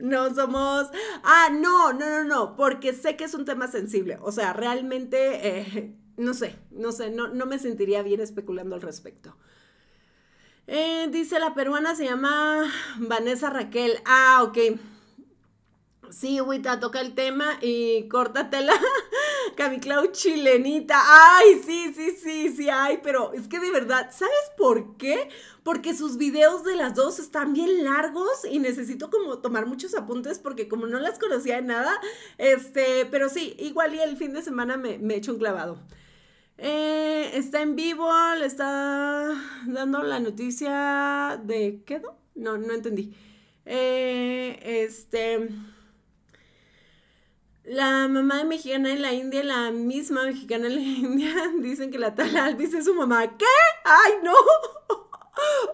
no somos... Ah, no, no, no, no, porque sé que es un tema sensible, o sea, realmente, eh, no sé, no sé, no, no me sentiría bien especulando al respecto. Eh, dice la peruana, se llama Vanessa Raquel. Ah, ok. Sí, Wita, toca el tema y córtatela. Camiclau chilenita. Ay, sí, sí, sí, sí, ay, pero es que de verdad, ¿sabes por qué? Porque sus videos de las dos están bien largos y necesito como tomar muchos apuntes porque como no las conocía de nada, este, pero sí, igual y el fin de semana me, me hecho un clavado. Eh, está en vivo, le está dando la noticia de ¿qué? No, no entendí. Eh, este. La mamá mexicana en la India, la misma mexicana en la India, dicen que la tal Alvis es su mamá. ¿Qué? ¡Ay, no!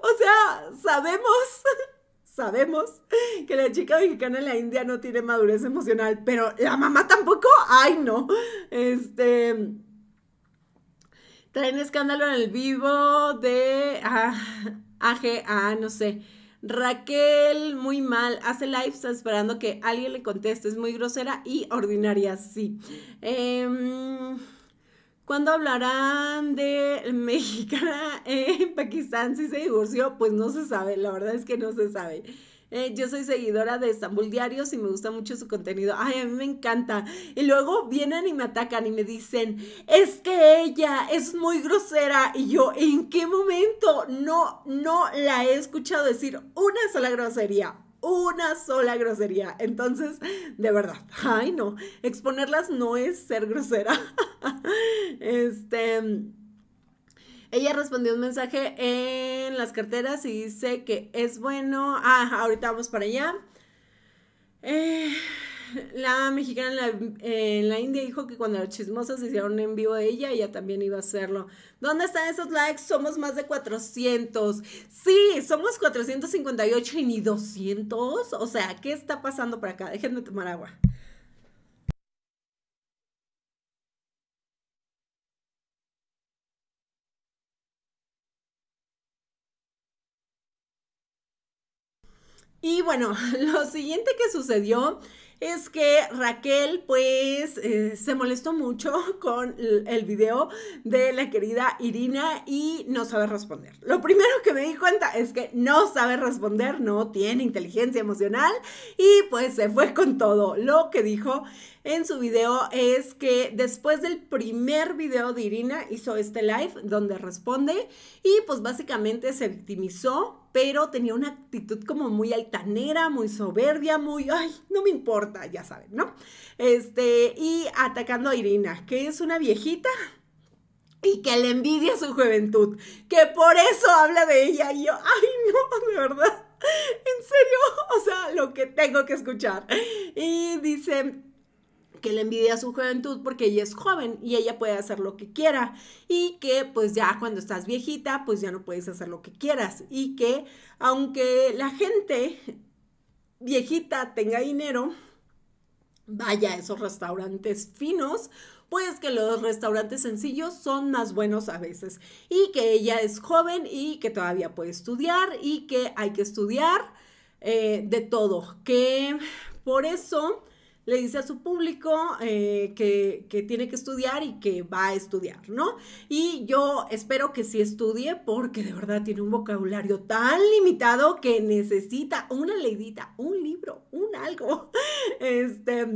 O sea, sabemos, sabemos que la chica mexicana en la India no tiene madurez emocional, pero la mamá tampoco. ¡Ay, no! Este. Traen escándalo en el vivo de. Ah, AGA, no sé. Raquel, muy mal, hace lives esperando que alguien le conteste, es muy grosera y ordinaria, sí. Em, ¿Cuándo hablarán de mexicana eh, en Pakistán si se divorció? Pues no se sabe, la verdad es que no se sabe. Eh, yo soy seguidora de Estambul Diarios y me gusta mucho su contenido. Ay, a mí me encanta. Y luego vienen y me atacan y me dicen, es que ella es muy grosera. Y yo, ¿en qué momento? No, no la he escuchado decir una sola grosería una sola grosería. Entonces, de verdad, ay no, exponerlas no es ser grosera. este, ella respondió un mensaje en las carteras y dice que es bueno. Ah, ahorita vamos para allá. Eh, la mexicana en la, India dijo que cuando los chismosos hicieron en vivo de ella, ella también iba a hacerlo. ¿Dónde están esos likes? Somos más de 400. Sí, somos 458 y ni 200. O sea, ¿qué está pasando por acá? Déjenme tomar agua. Y bueno, lo siguiente que sucedió es que Raquel pues eh, se molestó mucho con el video de la querida Irina y no sabe responder. Lo primero que me di cuenta es que no sabe responder, no tiene inteligencia emocional y pues se fue con todo. Lo que dijo en su video es que después del primer video de Irina hizo este live donde responde y pues básicamente se victimizó pero tenía una actitud como muy altanera, muy soberbia, muy, ay, no me importa, ya saben, ¿no? Este, y atacando a Irina, que es una viejita y que le envidia su juventud, que por eso habla de ella y yo, ay, no, de verdad. En serio, o sea, lo que tengo que escuchar. Y dice, que le envidia su juventud porque ella es joven y ella puede hacer lo que quiera y que pues ya cuando estás viejita pues ya no puedes hacer lo que quieras y que aunque la gente viejita tenga dinero, vaya a esos restaurantes finos, pues que los restaurantes sencillos son más buenos a veces y que ella es joven y que todavía puede estudiar y que hay que estudiar eh, de todo, que por eso le dice a su público eh, que, tiene que estudiar y que va a estudiar, ¿no? Y yo espero que sí estudie porque de verdad tiene un vocabulario tan limitado que necesita una leidita, un libro, un algo. Este.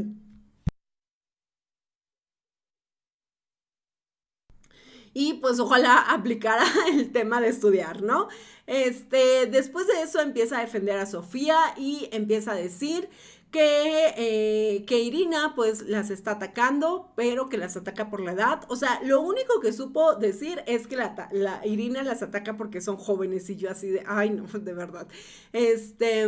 y pues ojalá aplicara el tema de estudiar, ¿no? Este, después de eso empieza a defender a Sofía y empieza a decir que, eh, que Irina pues las está atacando, pero que las ataca por la edad. O sea, lo único que supo decir es que la, Irina las ataca porque son jóvenes y yo así de, ay no, de verdad. Este...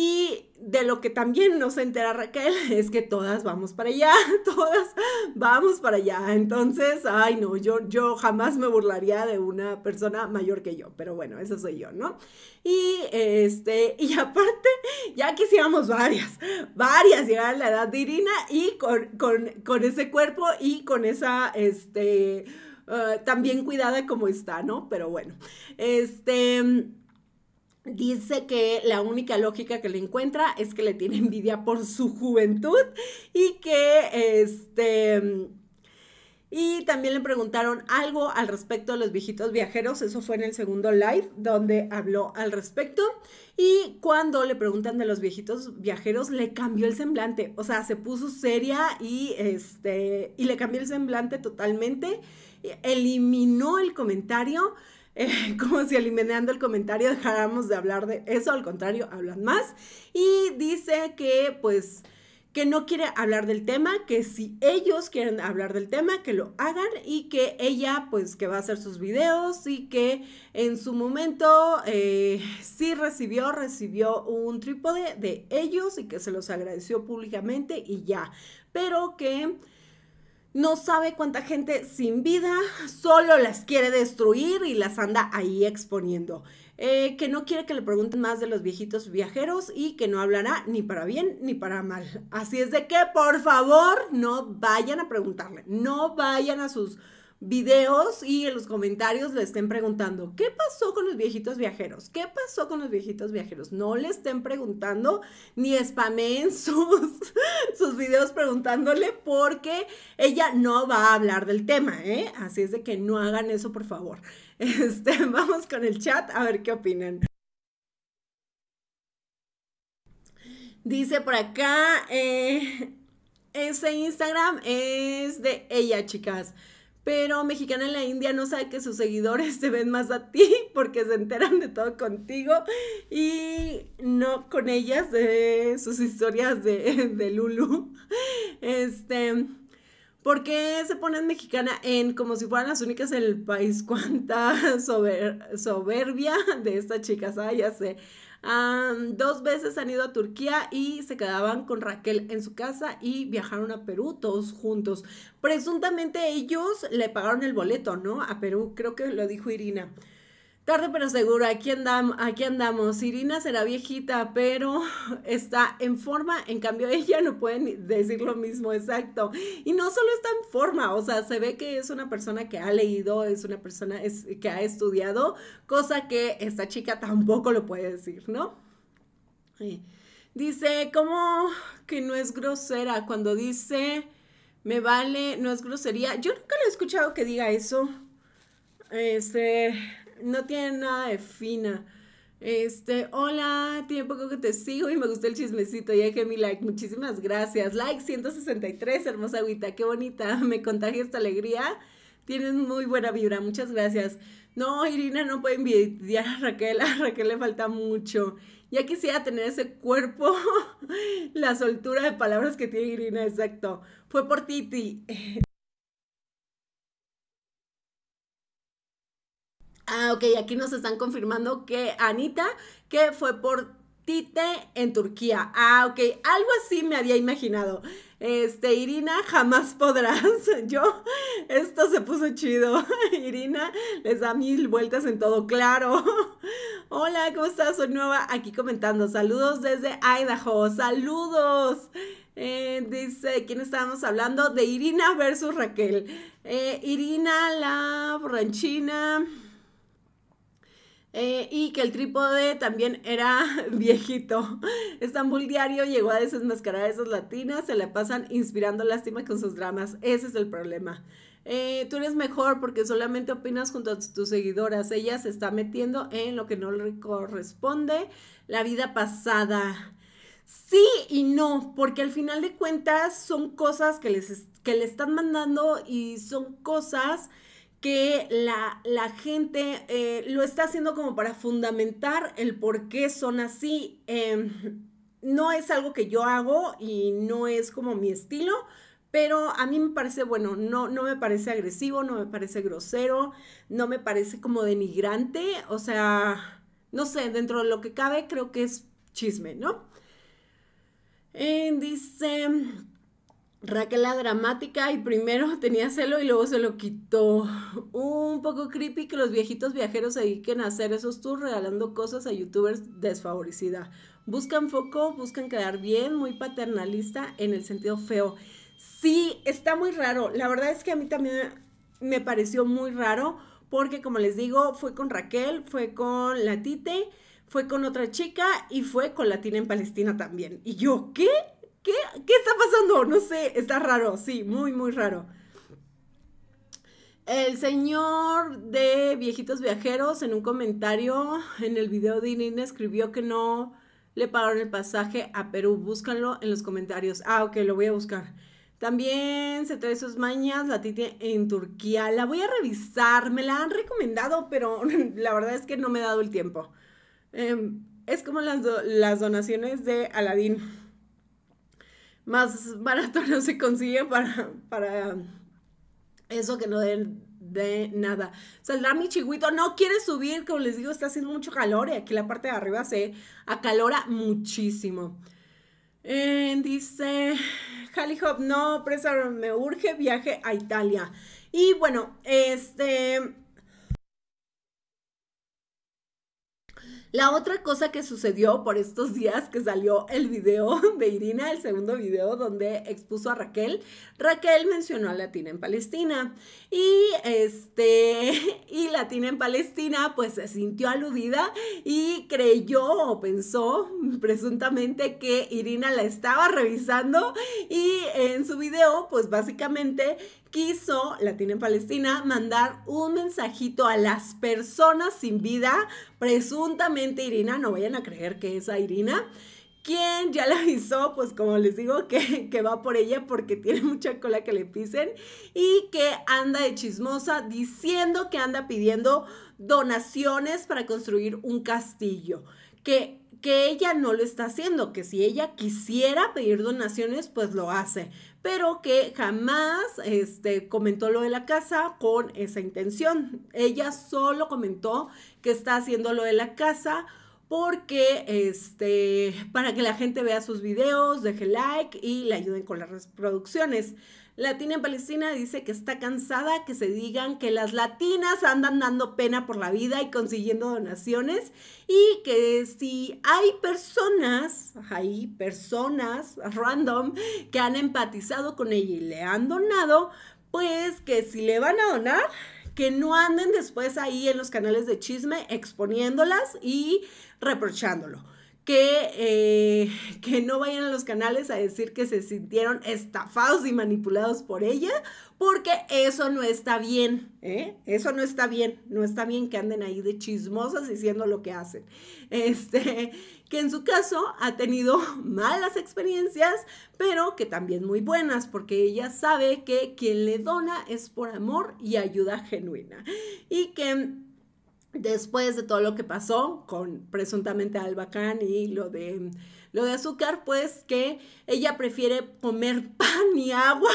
Y de lo que también nos entera Raquel es que todas vamos para allá, todas vamos para allá. Entonces, ay no, yo, yo jamás me burlaría de una persona mayor que yo, pero bueno, eso soy yo, ¿no? Y este, y aparte, ya quisiéramos varias, varias llegar a la edad de Irina y con, ese cuerpo y con esa, este, eh, también cuidada como está, ¿no? Pero bueno, este... Dice que la única lógica que le encuentra es que le tiene envidia por su juventud y que este... Y también le preguntaron algo al respecto de los viejitos viajeros, eso fue en el segundo live donde habló al respecto. Y cuando le preguntan de los viejitos viajeros, le cambió el semblante, o sea, se puso seria y, este, y le cambió el semblante totalmente, eliminó el comentario como si eliminando el comentario dejáramos de hablar de eso, al contrario, hablan más. Y dice que pues que no quiere hablar del tema, que si ellos quieren hablar del tema, que lo hagan y que ella pues que va a hacer sus videos y que en su momento eh, sí recibió, recibió un trípode de ellos y que se los agradeció públicamente y ya, pero que no sabe cuánta gente sin vida solo las quiere destruir y las anda ahí exponiendo. Eh, que no quiere que le pregunten más de los viejitos viajeros y que no hablará ni para bien ni para mal. Así es de que, por favor, no vayan a preguntarle, no vayan a sus videos y en los comentarios le estén preguntando, ¿qué pasó con los viejitos viajeros? ¿Qué pasó con los viejitos viajeros? No le estén preguntando ni spamen sus, sus videos preguntándole porque ella no va a hablar del tema, ¿eh? Así es de que no hagan eso, por favor. Este, vamos con el chat a ver qué opinan. Dice por acá, eh, ese Instagram es de ella, chicas pero Mexicana en la India no sabe que sus seguidores se ven más a ti porque se enteran de todo contigo y no con ellas de sus historias de, Lulu. Este, ¿Por qué se ponen mexicana en como si fueran las únicas en el país? Cuánta soberbia de esta chicas, ah, ya sé dos veces han ido a Turquía y se quedaban con Raquel en su casa y viajaron a Perú todos juntos. Presuntamente ellos le pagaron el boleto, ¿no? A Perú, creo que lo dijo Irina. Tarde pero seguro, aquí, aquí andamos. Irina será viejita, pero está en forma. En cambio, ella no puede decir lo mismo exacto. Y no solo está en forma, o sea, se ve que es una persona que ha leído, es una persona que ha estudiado, cosa que esta chica tampoco lo puede decir, ¿no? Dice, ¿cómo que no es grosera cuando dice, me vale, no es grosería? Yo nunca lo he escuchado que diga eso. Este, no tiene nada de fina. Este, hola, tiene poco que te sigo y me gustó el chismecito. y dejé mi like, muchísimas gracias. Like 163, hermosa agüita, qué bonita. Me contagia esta alegría. Tienes muy buena vibra, muchas gracias. No, Irina no puede envidiar a Raquel, a Raquel le falta mucho. Ya quisiera tener ese cuerpo, la soltura de palabras que tiene Irina, exacto. Fue por Titi. Ah, ok, aquí nos están confirmando que Anita, que fue por Tite en Turquía. Ah, ok, algo así me había imaginado. Este, Irina, jamás podrás. Yo, esto se puso chido. Irina les da mil vueltas en todo, claro. Hola, ¿cómo estás? Soy nueva aquí comentando. Saludos desde Idaho. Saludos. Eh, dice, ¿quién estábamos hablando? De Irina versus Raquel. Eh, Irina, la ranchina... Eh, y que el trípode también era viejito. Estambul Diario llegó a desenmascarar a esas latinas, se la pasan inspirando lástima con sus dramas. Ese es el problema. Eh, tú eres mejor porque solamente opinas junto a tus seguidoras. Ella se está metiendo en lo que no le corresponde. La vida pasada. Sí y no, porque al final de cuentas son cosas que, que le están mandando y son cosas que la, gente eh, lo está haciendo como para fundamentar el por qué son así. Em, no es algo que yo hago y no es como mi estilo, pero a mí me parece, bueno, no, no me parece agresivo, no me parece grosero, no me parece como denigrante, o sea, no sé, dentro de lo que cabe creo que es chisme, ¿no? Eh, dice, Raquel la dramática y primero tenía celo y luego se lo quitó. Un poco creepy que los viejitos viajeros ahí dediquen hacer esos tours regalando cosas a youtubers desfavorecida. Buscan foco, buscan quedar bien, muy paternalista en el sentido feo. Sí, está muy raro. La verdad es que a mí también me pareció muy raro porque como les digo, fue con Raquel, fue con la Tite, fue con otra chica y fue con Latina en Palestina también. ¿Y yo qué? ¿qué? está pasando? No sé, está raro, sí, muy, muy raro. El señor de Viejitos Viajeros en un comentario en el video de ININ escribió que no le pagaron el pasaje a Perú. Búscanlo en los comentarios. Ah, ok, lo voy a buscar. También se trae sus mañas, la titi en Turquía. La voy a revisar, me la han recomendado, pero la verdad es que no me he dado el tiempo. Em, es como las, las donaciones de Aladín más barato no se consigue para, para eso que no den de nada. mi chiguito no quiere subir, como les digo, está haciendo mucho calor y aquí la parte de arriba se acalora muchísimo. Eh, dice Hallie Hop, no, presa, me urge viaje a Italia. Y bueno, este, La otra cosa que sucedió por estos días que salió el video de Irina, el segundo video donde expuso a Raquel, Raquel mencionó a Latina en Palestina y este y Latina en Palestina pues se sintió aludida y creyó o pensó presuntamente que Irina la estaba revisando y en su video pues básicamente quiso la tiene en Palestina mandar un mensajito a las personas sin vida, presuntamente Irina, no vayan a creer que es a Irina, quien ya la avisó, pues como les digo, que, que, va por ella porque tiene mucha cola que le pisen y que anda de chismosa diciendo que anda pidiendo donaciones para construir un castillo, que, que ella no lo está haciendo, que si ella quisiera pedir donaciones, pues lo hace, pero que jamás este, comentó lo de la casa con esa intención. Ella solo comentó que está haciendo lo de la casa porque este para que la gente vea sus videos, deje like y le ayuden con las reproducciones. Latina en Palestina dice que está cansada que se digan que las latinas andan dando pena por la vida y consiguiendo donaciones y que si hay personas, hay personas random que han empatizado con ella y le han donado, pues que si le van a donar, que no anden después ahí en los canales de chisme exponiéndolas y reprochándolo que, eh, que no vayan a los canales a decir que se sintieron estafados y manipulados por ella, porque eso no está bien, ¿eh? Eso no está bien, no está bien que anden ahí de chismosas diciendo lo que hacen. Este, que en su caso ha tenido malas experiencias, pero que también muy buenas, porque ella sabe que quien le dona es por amor y ayuda genuina. Y que después de todo lo que pasó con presuntamente Albacán y lo de lo de azúcar, pues que ella prefiere comer pan y agua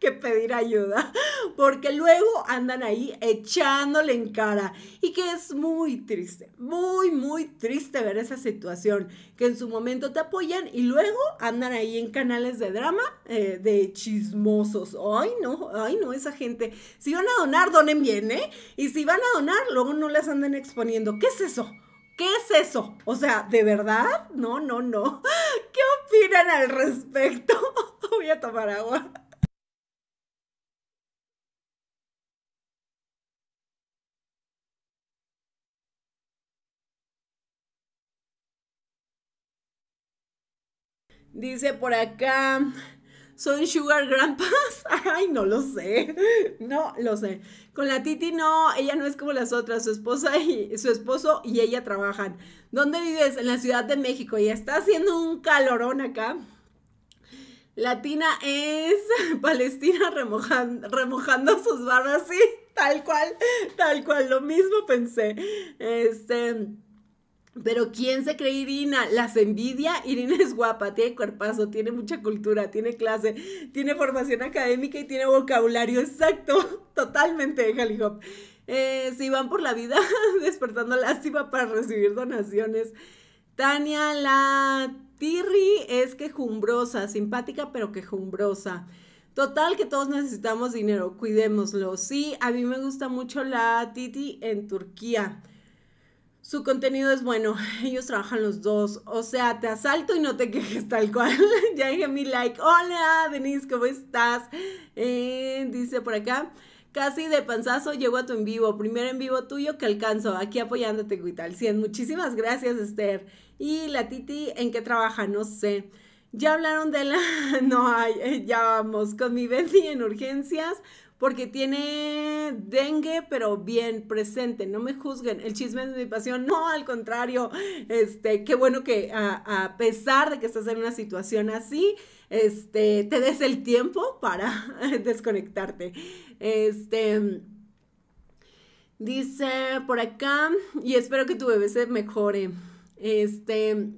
que pedir ayuda, porque luego andan ahí echándole en cara y que es muy triste, muy, muy triste ver esa situación, que en su momento te apoyan y luego andan ahí en canales de drama eh, de chismosos. Ay, no, ay, no, esa gente. Si van a donar, donen bien, ¿eh? Y si van a donar, luego no las andan exponiendo. ¿Qué es eso? ¿Qué es eso? O sea, ¿de verdad? No, no, no. ¿Qué opinan al respecto? Voy a tomar agua. Dice por acá, ¿Son sugar grandpas? Ay, no lo sé. No lo sé. Con la Titi no, ella no es como las otras. Su esposa y su esposo y ella trabajan. ¿Dónde vives? En la Ciudad de México. Y está haciendo un calorón acá. Latina es Palestina remojando sus barbas, sí, tal cual, tal cual, lo mismo pensé. Este, pero ¿quién se cree Irina? Las envidia. Irina es guapa, tiene cuerpazo, tiene mucha cultura, tiene clase, tiene formación académica y tiene vocabulario exacto. Totalmente, Jalijop. Eh, si van por la vida despertando lástima para recibir donaciones. Tania la Tirri es quejumbrosa, simpática pero quejumbrosa. Total que todos necesitamos dinero, cuidémoslo. Sí, a mí me gusta mucho la Titi en Turquía su contenido es bueno, ellos trabajan los dos, o sea, te asalto y no te quejes tal cual. ya dije mi like, hola Denise, ¿cómo estás? Eh, dice por acá, casi de panzazo llego a tu en vivo, Primero en vivo tuyo que alcanzo, aquí apoyándote, tal, 100. Muchísimas gracias, Esther. Y la Titi, ¿en qué trabaja? No sé. Ya hablaron de la... No, hay, eh, ya vamos con mi Betty en urgencias porque tiene dengue, pero bien presente. No me juzguen, el chisme es mi pasión. No, al contrario, este, qué bueno que a, a pesar de que estás en una situación así, este, te des el tiempo para desconectarte. Este. Dice por acá, y espero que tu bebé se mejore. Este,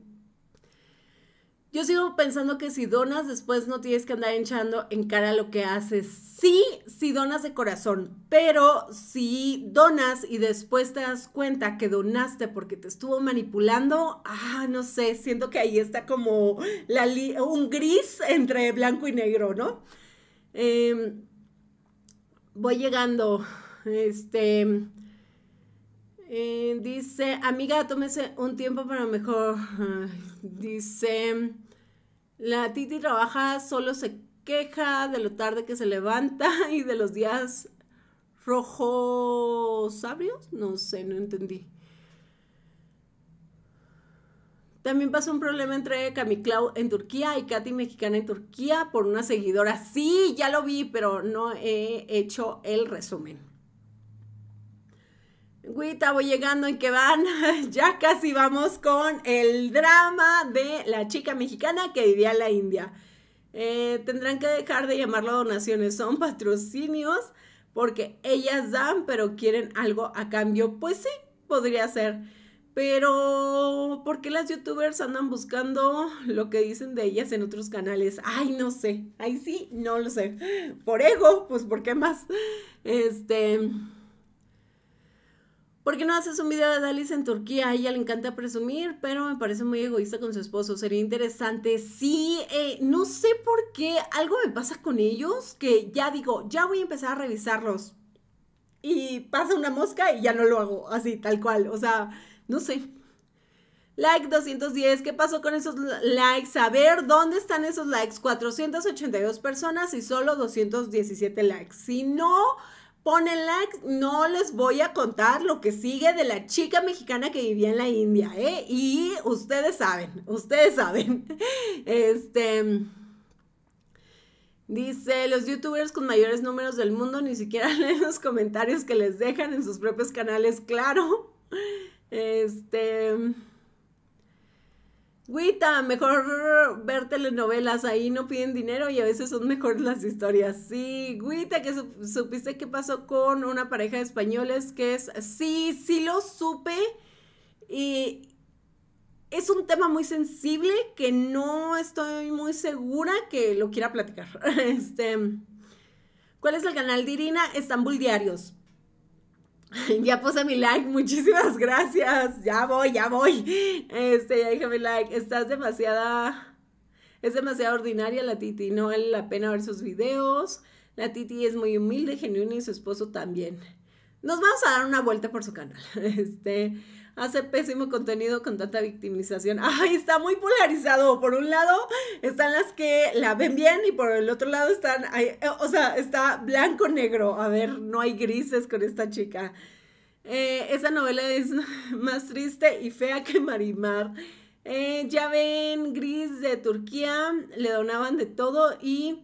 yo sigo pensando que si donas, después no tienes que andar hinchando en cara lo que haces. Sí, si donas de corazón, pero si donas y después te das cuenta que donaste porque te estuvo manipulando, ah, no sé, siento que ahí está como la un gris entre blanco y negro, ¿no? Em, voy llegando, este... Eh, dice, amiga, tómese un tiempo para mejor. Dice, la Titi trabaja, solo se queja de lo tarde que se levanta y de los días rojosabrios. No sé, no entendí. También pasó un problema entre Camiclau en Turquía y Katy Mexicana en Turquía por una seguidora. Sí, ya lo vi, pero no he hecho el resumen. Güita, voy llegando en que van. ya casi vamos con el drama de la chica mexicana que vivía en la India. Eh, tendrán que dejar de llamarlo donaciones, son patrocinios porque ellas dan pero quieren algo a cambio. Pues sí, podría ser. Pero, ¿por qué las youtubers andan buscando lo que dicen de ellas en otros canales? Ay, no sé. Ay, sí, no lo sé. Por ego, pues, ¿por qué más? Este... ¿Por qué no haces un video de Dalis en Turquía? A ella le encanta presumir, pero me parece muy egoísta con su esposo. Sería interesante. Sí, eh, no sé por qué algo me pasa con ellos que ya digo, ya voy a empezar a revisarlos. Y pasa una mosca y ya no lo hago, así, tal cual. O sea, no sé. Like 210, ¿qué pasó con esos likes? A ver, ¿dónde están esos likes? 482 personas y solo 217 likes. Si no, Ponen like, no les voy a contar lo que sigue de la chica mexicana que vivía en la India, ¿eh? Y ustedes saben, ustedes saben. Este. Dice, los youtubers con mayores números del mundo ni siquiera leen los comentarios que les dejan en sus propios canales, claro. Este. Güita, mejor ver telenovelas, ahí no piden dinero y a veces son mejores las historias. Sí, Güita, que supiste qué pasó con una pareja de españoles que es... Sí, sí lo supe y es un tema muy sensible que no estoy muy segura que lo quiera platicar. Este, ¿Cuál es el canal de Irina? Estambul Diarios. Ya puse mi like, muchísimas gracias. Ya voy, ya voy. Este, ya déjame like. Estás demasiada. Es demasiado ordinaria la Titi. No vale la pena ver sus videos. La Titi es muy humilde, genuina y su esposo también. Nos vamos a dar una vuelta por su canal. Este hace pésimo contenido con tanta victimización. Ay, está muy polarizado. Por un lado están las que la ven bien y por el otro lado están, o sea, está blanco-negro. A ver, no hay grises con esta chica. Eh, esa novela es más triste y fea que Marimar. Eh, ya ven, Gris de Turquía, le donaban de todo y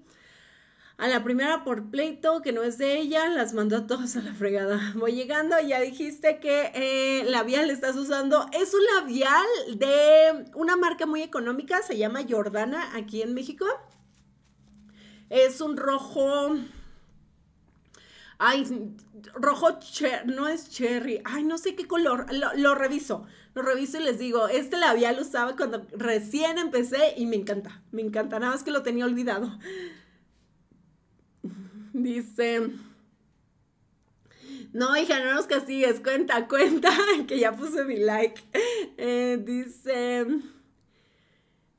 a la primera por pleito, que no es de ella, las mandó a todos a la fregada. Voy llegando, ya dijiste que eh, labial estás usando. Es un labial de una marca muy económica, se llama Jordana, aquí en México. Es un rojo... Ay, rojo, cherry, no es cherry. Ay, no sé qué color. Lo, lo, reviso. Lo reviso y les digo, este labial lo usaba cuando recién empecé y me encanta. Me encanta, nada más que lo tenía olvidado. Dice. No, hija, no nos castigues. Cuenta, cuenta, que ya puse mi like. Eh, dice.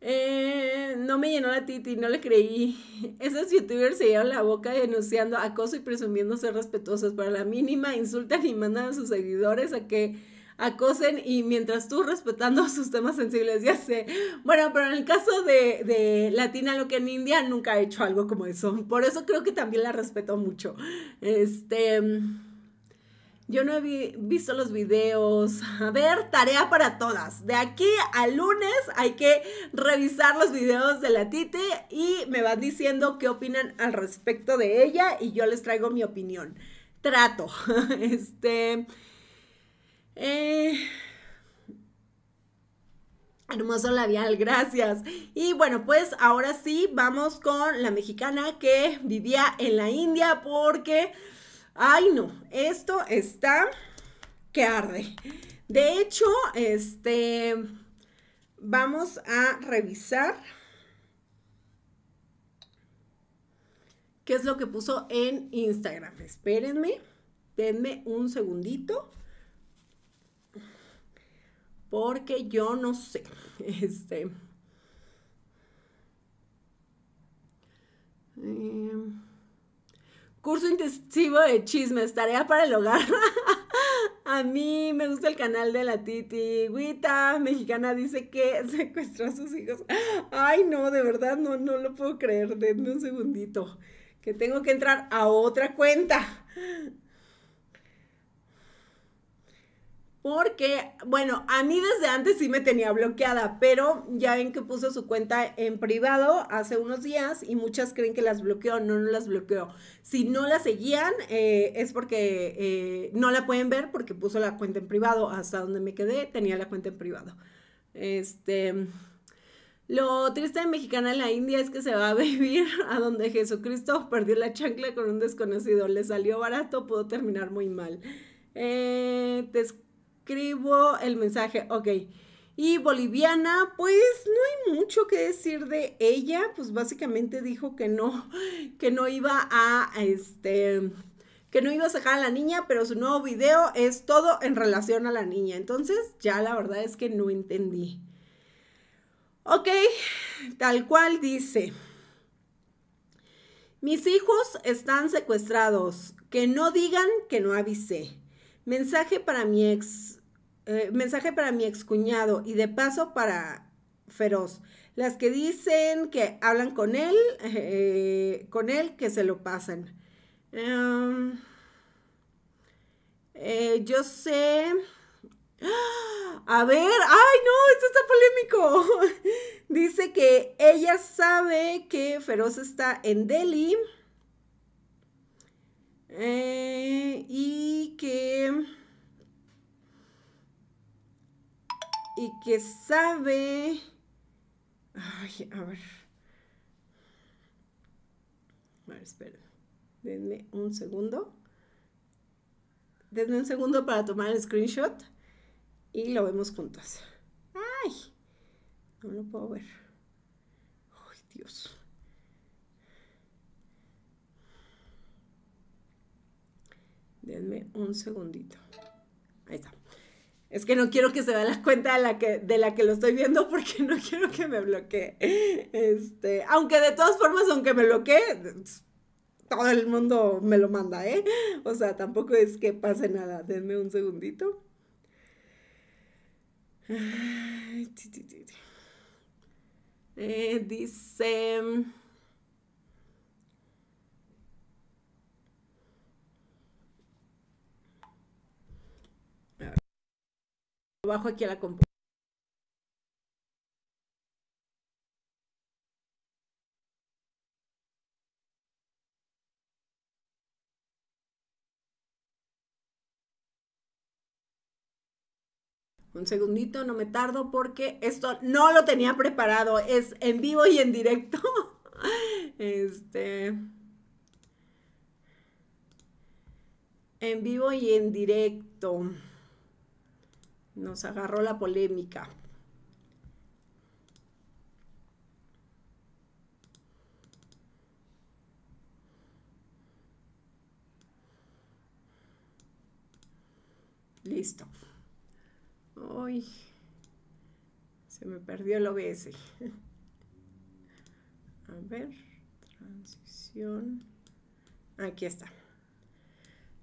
Eh, no me llenó la titi, no le creí. Esos youtubers se llevan la boca denunciando acoso y presumiendo ser respetuosas Para la mínima, insultan y mandan a sus seguidores a que acosen y mientras tú respetando sus temas sensibles, ya sé. Bueno, pero en el caso de, Latina lo que en India nunca he hecho algo como eso. Por eso creo que también la respeto mucho. Este. Yo no he visto los videos. A ver, tarea para todas. De aquí al lunes hay que revisar los videos de la y me van diciendo qué opinan al respecto de ella y yo les traigo mi opinión. Trato. Este. Eh, hermoso labial, gracias. Y bueno, pues ahora sí vamos con la mexicana que vivía en la India porque, ay no, esto está que arde. De hecho, este, vamos a revisar qué es lo que puso en Instagram. Espérenme, denme un segundito porque yo no sé, este... Em, curso intensivo de chismes, tarea para el hogar. a mí me gusta el canal de la Titi. Guita, mexicana, dice que secuestró a sus hijos. Ay, no, de verdad, no, no lo puedo creer. Denme un segundito, que tengo que entrar a otra cuenta. porque, bueno, a mí desde antes sí me tenía bloqueada, pero ya ven que puso su cuenta en privado hace unos días y muchas creen que las bloqueó, no, no las bloqueó. Si no la seguían eh, es porque eh, no la pueden ver porque puso la cuenta en privado. Hasta donde me quedé tenía la cuenta en privado. Este... Lo triste de mexicana en la India es que se va a vivir a donde Jesucristo perdió la chancla con un desconocido. Le salió barato, pudo terminar muy mal. Eh, escribo el mensaje, ok. Y boliviana, pues no hay mucho que decir de ella, pues básicamente dijo que no, que no iba a, este, que no iba a sacar a la niña, pero su nuevo video es todo en relación a la niña. Entonces ya la verdad es que no entendí. Ok, tal cual dice. Mis hijos están secuestrados. Que no digan que no avisé. Mensaje para mi ex eh, mensaje para mi excuñado y de paso para Feroz. Las que dicen que hablan con él, eh, con él, que se lo pasan. Em, eh, yo sé. ¡Ah! A ver, ay no, esto está polémico. Dice que ella sabe que Feroz está en Delhi y que y que sabe... Ay, a ver. A ver, esperen. Denme un segundo. Denme un segundo para tomar el screenshot y lo vemos juntos. ¡Ay! No lo puedo ver. ¡Ay, Dios! Denme un segundito. Ahí está. Es que no quiero que se dé la cuenta de la que, de la que lo estoy viendo porque no quiero que me bloquee. Este, aunque de todas formas, aunque me bloquee, todo el mundo me lo manda, ¿eh? O sea, tampoco es que pase nada. Denme un segundito. Eh, dice... bajo aquí a la computadora. Un segundito, no me tardo porque esto no lo tenía preparado. Es en vivo y en directo. Este. En vivo y en directo. Nos agarró la polémica. Listo. Uy, se me perdió el OBS. A ver, transición. Aquí está.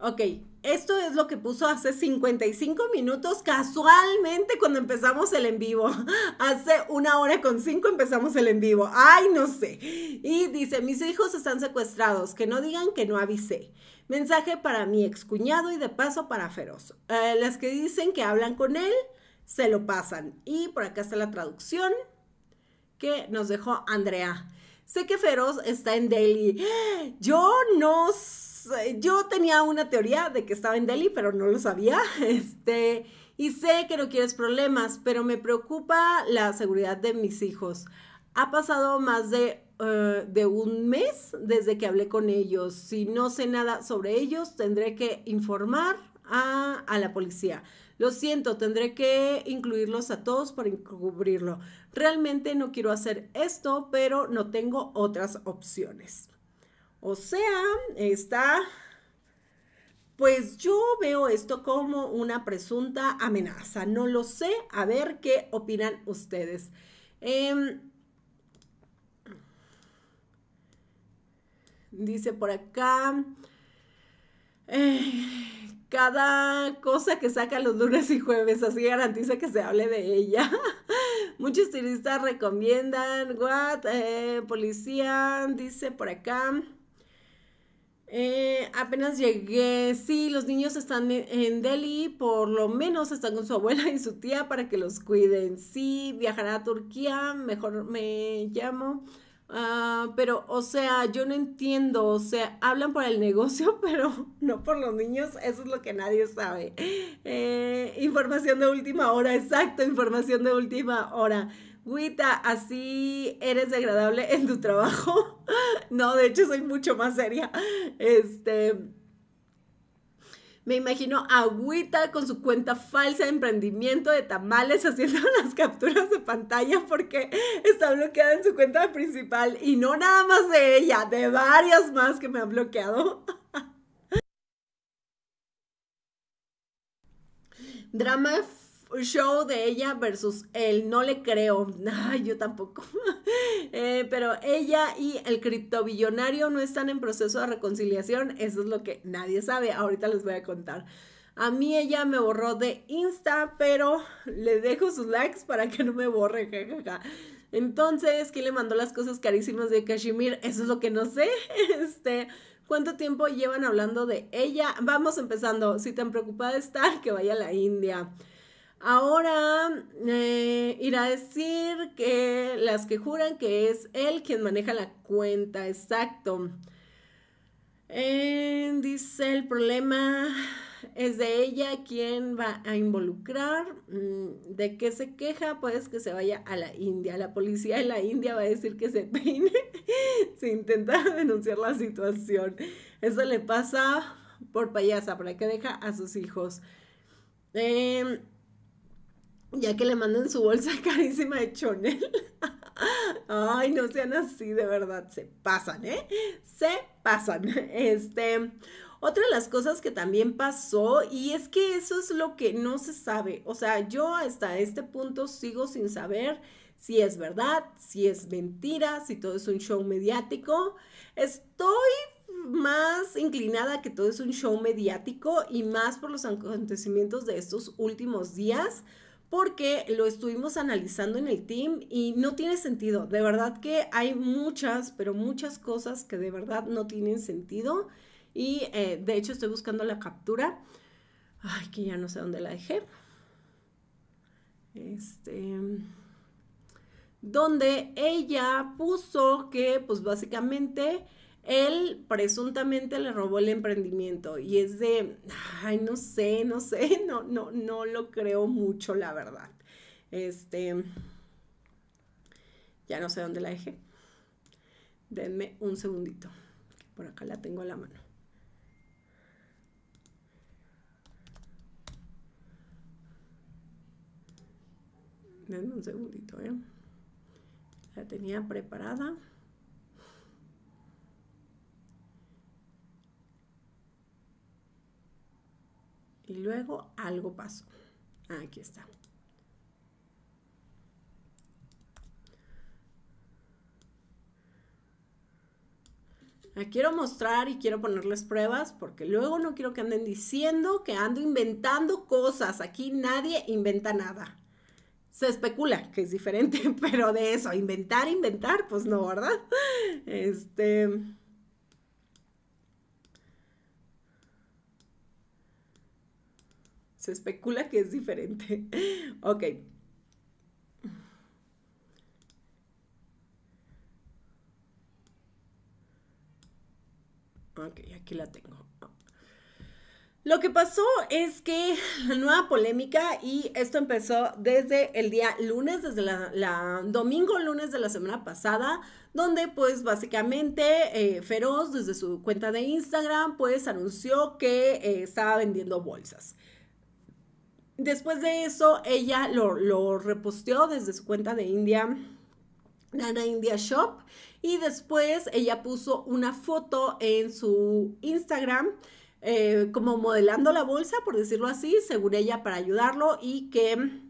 Ok, esto es lo que puso hace 55 minutos casualmente cuando empezamos el en vivo. Hace una hora con cinco empezamos el en vivo. Ay, no sé. Y dice, mis hijos están secuestrados, que no digan que no avisé. Mensaje para mi excuñado y de paso para Feroz. Eh, las que dicen que hablan con él, se lo pasan. Y por acá está la traducción que nos dejó Andrea. Sé que Feroz está en Daily. Yo no sé eh, yo tenía una teoría de que estaba en Delhi, pero no lo sabía. Este, y sé que no quieres problemas, pero me preocupa la seguridad de mis hijos. Ha pasado más eh, de, un mes desde que hablé con ellos. Si no sé nada sobre ellos, tendré que informar a, a la policía. Lo siento, tendré que incluirlos a todos para encubrirlo. Realmente no quiero hacer esto, pero no tengo otras opciones. O sea, está, pues yo veo esto como una presunta amenaza. No lo sé. A ver qué opinan ustedes. Em, dice por acá. Eh, cada cosa que saca los lunes y jueves, así garantiza que se hable de ella. Muchos turistas recomiendan, what, eh, policía, dice por acá. Eh, apenas llegué, sí, los niños están en, Delhi, por lo menos están con su abuela y su tía para que los cuiden. Sí, viajará a Turquía, mejor me llamo. Ah, pero, o sea, yo no entiendo, o sea, hablan por el negocio, pero no por los niños, eso es lo que nadie sabe. Eh, información de última hora, exacto, información de última hora. Agüita, así eres agradable en tu trabajo. no, de hecho soy mucho más seria. Este. Me imagino a Agüita con su cuenta falsa de emprendimiento de tamales haciendo las capturas de pantalla porque está bloqueada en su cuenta principal y no nada más de ella, de varias más que me han bloqueado. Drama show de ella versus él. No le creo. yo tampoco. Eh, pero ella y el criptobillonario no están en proceso de reconciliación. Eso es lo que nadie sabe. Ahorita les voy a contar. A mí ella me borró de Insta, pero le dejo sus likes para que no me borre, Entonces, ¿quién le mandó las cosas carísimas de Kashmir? Eso es lo que no sé. Este, ¿cuánto tiempo llevan hablando de ella? Vamos empezando. Si tan preocupada está, que vaya a la India. Ahora eh, irá a decir que las que juran que es él quien maneja la cuenta, exacto. Eh, dice el problema es de ella quien va a involucrar. Mm, ¿De qué se queja? Pues que se vaya a la India. La policía de la India va a decir que se peine si intenta denunciar la situación. Eso le pasa por payasa, para que deja a sus hijos. Em, ya que le mandan su bolsa carísima de chonel. Ay, no sean así, de verdad, se pasan, ¿eh? Se pasan. Este, otra de las cosas que también pasó, y es que eso es lo que no se sabe. O sea, yo hasta este punto sigo sin saber si es verdad, si es mentira, si todo es un show mediático. Estoy más inclinada que todo es un show mediático y más por los acontecimientos de estos últimos días porque lo estuvimos analizando en el team y no tiene sentido. De verdad que hay muchas, pero muchas cosas que de verdad no tienen sentido. Y eh, de hecho estoy buscando la captura. Ay, que ya no sé dónde la dejé. Este donde ella puso que pues básicamente él presuntamente le robó el emprendimiento y es de, ay, no sé, no sé, no, no, no lo creo mucho, la verdad. Este, ya no sé dónde la dejé. Denme un segundito. Por acá la tengo a la mano. Denme un segundito, ¿eh? La tenía preparada. y luego algo pasó. Ah, aquí está. Ah, quiero mostrar y quiero ponerles pruebas porque luego no quiero que anden diciendo que ando inventando cosas. Aquí nadie inventa nada. Se especula que es diferente, pero de eso, inventar, inventar, pues no, ¿verdad? Este. Se especula que es diferente. ok. Ok, aquí la tengo. Lo que pasó es que la nueva polémica, y esto empezó desde el día lunes, desde la, domingo lunes de la semana pasada, donde pues básicamente eh, Feroz desde su cuenta de Instagram pues anunció que eh, estaba vendiendo bolsas después de eso, ella lo, reposteó desde su cuenta de India, Nana India Shop. Y después ella puso una foto en su Instagram. Eh, como modelando la bolsa, por decirlo así, según ella, para ayudarlo y que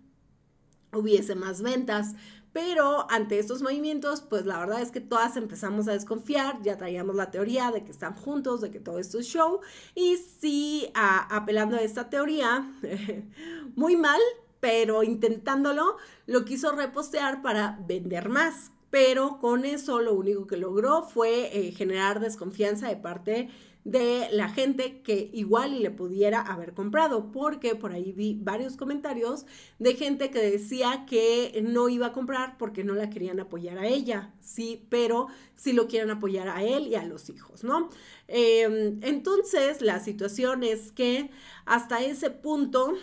hubiese más ventas. Pero ante estos movimientos, pues la verdad es que todas empezamos a desconfiar, ya traíamos la teoría de que están juntos, de que todo esto es show, y sí, apelando a esta teoría, muy mal, pero intentándolo, lo quiso repostear para vender más. Pero con eso lo único que logró fue eh, generar desconfianza de parte de de la gente que igual le pudiera haber comprado, porque por ahí vi varios comentarios de gente que decía que no iba a comprar porque no la querían apoyar a ella, sí, pero sí lo quieren apoyar a él y a los hijos, ¿no? Em, entonces, la situación es que hasta ese punto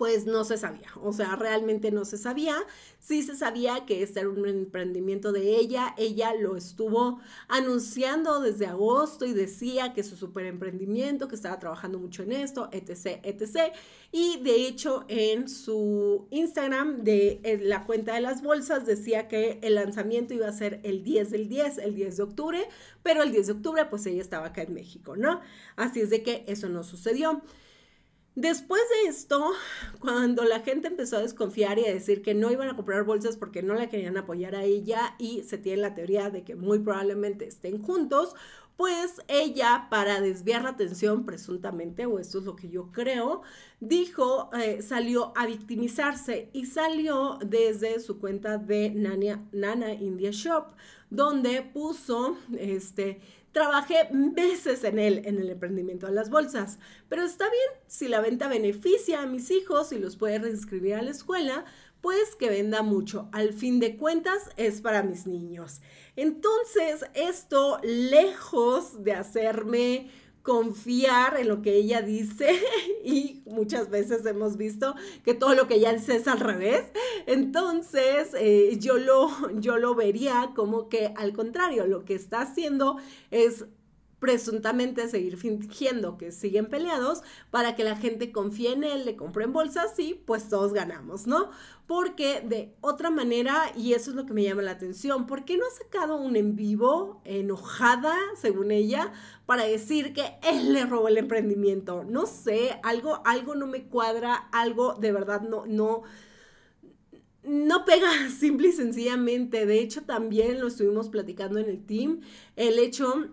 pues no se sabía, o sea, realmente no se sabía. Sí se sabía que este era un emprendimiento de ella, ella lo estuvo anunciando desde agosto y decía que su super emprendimiento, que estaba trabajando mucho en esto, etc, etc. Y de hecho en su Instagram de eh, la cuenta de las bolsas decía que el lanzamiento iba a ser el 10 del 10, el 10 de octubre, pero el 10 de octubre pues ella estaba acá en México, ¿no? Así es de que eso no sucedió. Después de esto, cuando la gente empezó a desconfiar y a decir que no iban a comprar bolsas porque no la querían apoyar a ella y se tiene la teoría de que muy probablemente estén juntos, pues ella, para desviar la atención presuntamente, o esto es lo que yo creo, dijo, eh, salió a victimizarse y salió desde su cuenta de Nana India Shop, donde puso, este, Trabajé veces en él, en el emprendimiento de las bolsas, pero está bien, si la venta beneficia a mis hijos y los puede reinscribir a la escuela, pues que venda mucho. Al fin de cuentas es para mis niños. Entonces, esto lejos de hacerme confiar en lo que ella dice y muchas veces hemos visto que todo lo que ella dice es al revés. Entonces eh, yo, lo, yo lo vería como que al contrario, lo que está haciendo es presuntamente seguir fingiendo que siguen peleados para que la gente confíe en él, le en bolsas y pues todos ganamos, ¿no? Porque de otra manera, y eso es lo que me llama la atención, ¿por qué no ha sacado un en vivo enojada, según ella, para decir que él le robó el emprendimiento? No sé, algo, algo no me cuadra, algo de verdad no, no, no pega simple y sencillamente. De hecho, también lo estuvimos platicando en el team, el hecho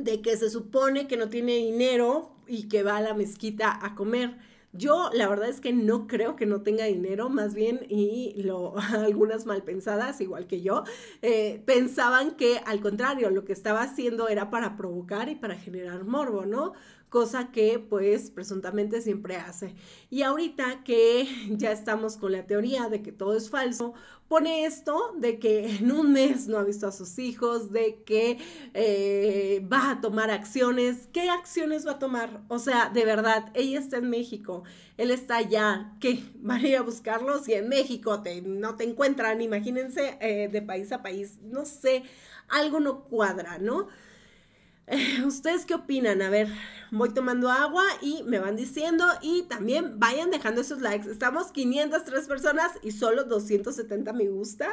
de que se supone que no tiene dinero y que va a la mezquita a comer. Yo la verdad es que no creo que no tenga dinero, más bien, y lo, algunas malpensadas, igual que yo, eh, pensaban que al contrario, lo que estaba haciendo era para provocar y para generar morbo, ¿no? cosa que pues presuntamente siempre hace. Y ahorita que ya estamos con la teoría de que todo es falso, pone esto de que en un mes no ha visto a sus hijos, de que eh, va a tomar acciones. ¿Qué acciones va a tomar? O sea, de verdad, ella está en México, él está allá, ¿qué? ¿Van a ir a buscarlos? Y en México no te encuentran, imagínense, eh, de país a país, no sé, algo no cuadra, ¿no? ¿Ustedes qué opinan? A ver, voy tomando agua y me van diciendo y también vayan dejando esos likes. Estamos 503 personas y solo 270 me gusta.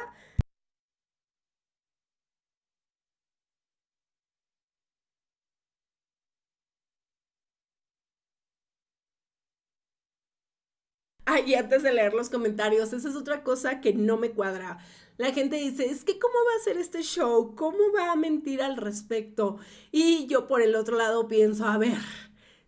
Ay, y antes de leer los comentarios, esa es otra cosa que no me cuadra. La gente dice, es que ¿cómo va a ser este show? ¿Cómo va a mentir al respecto? Y yo por el otro lado pienso, a ver,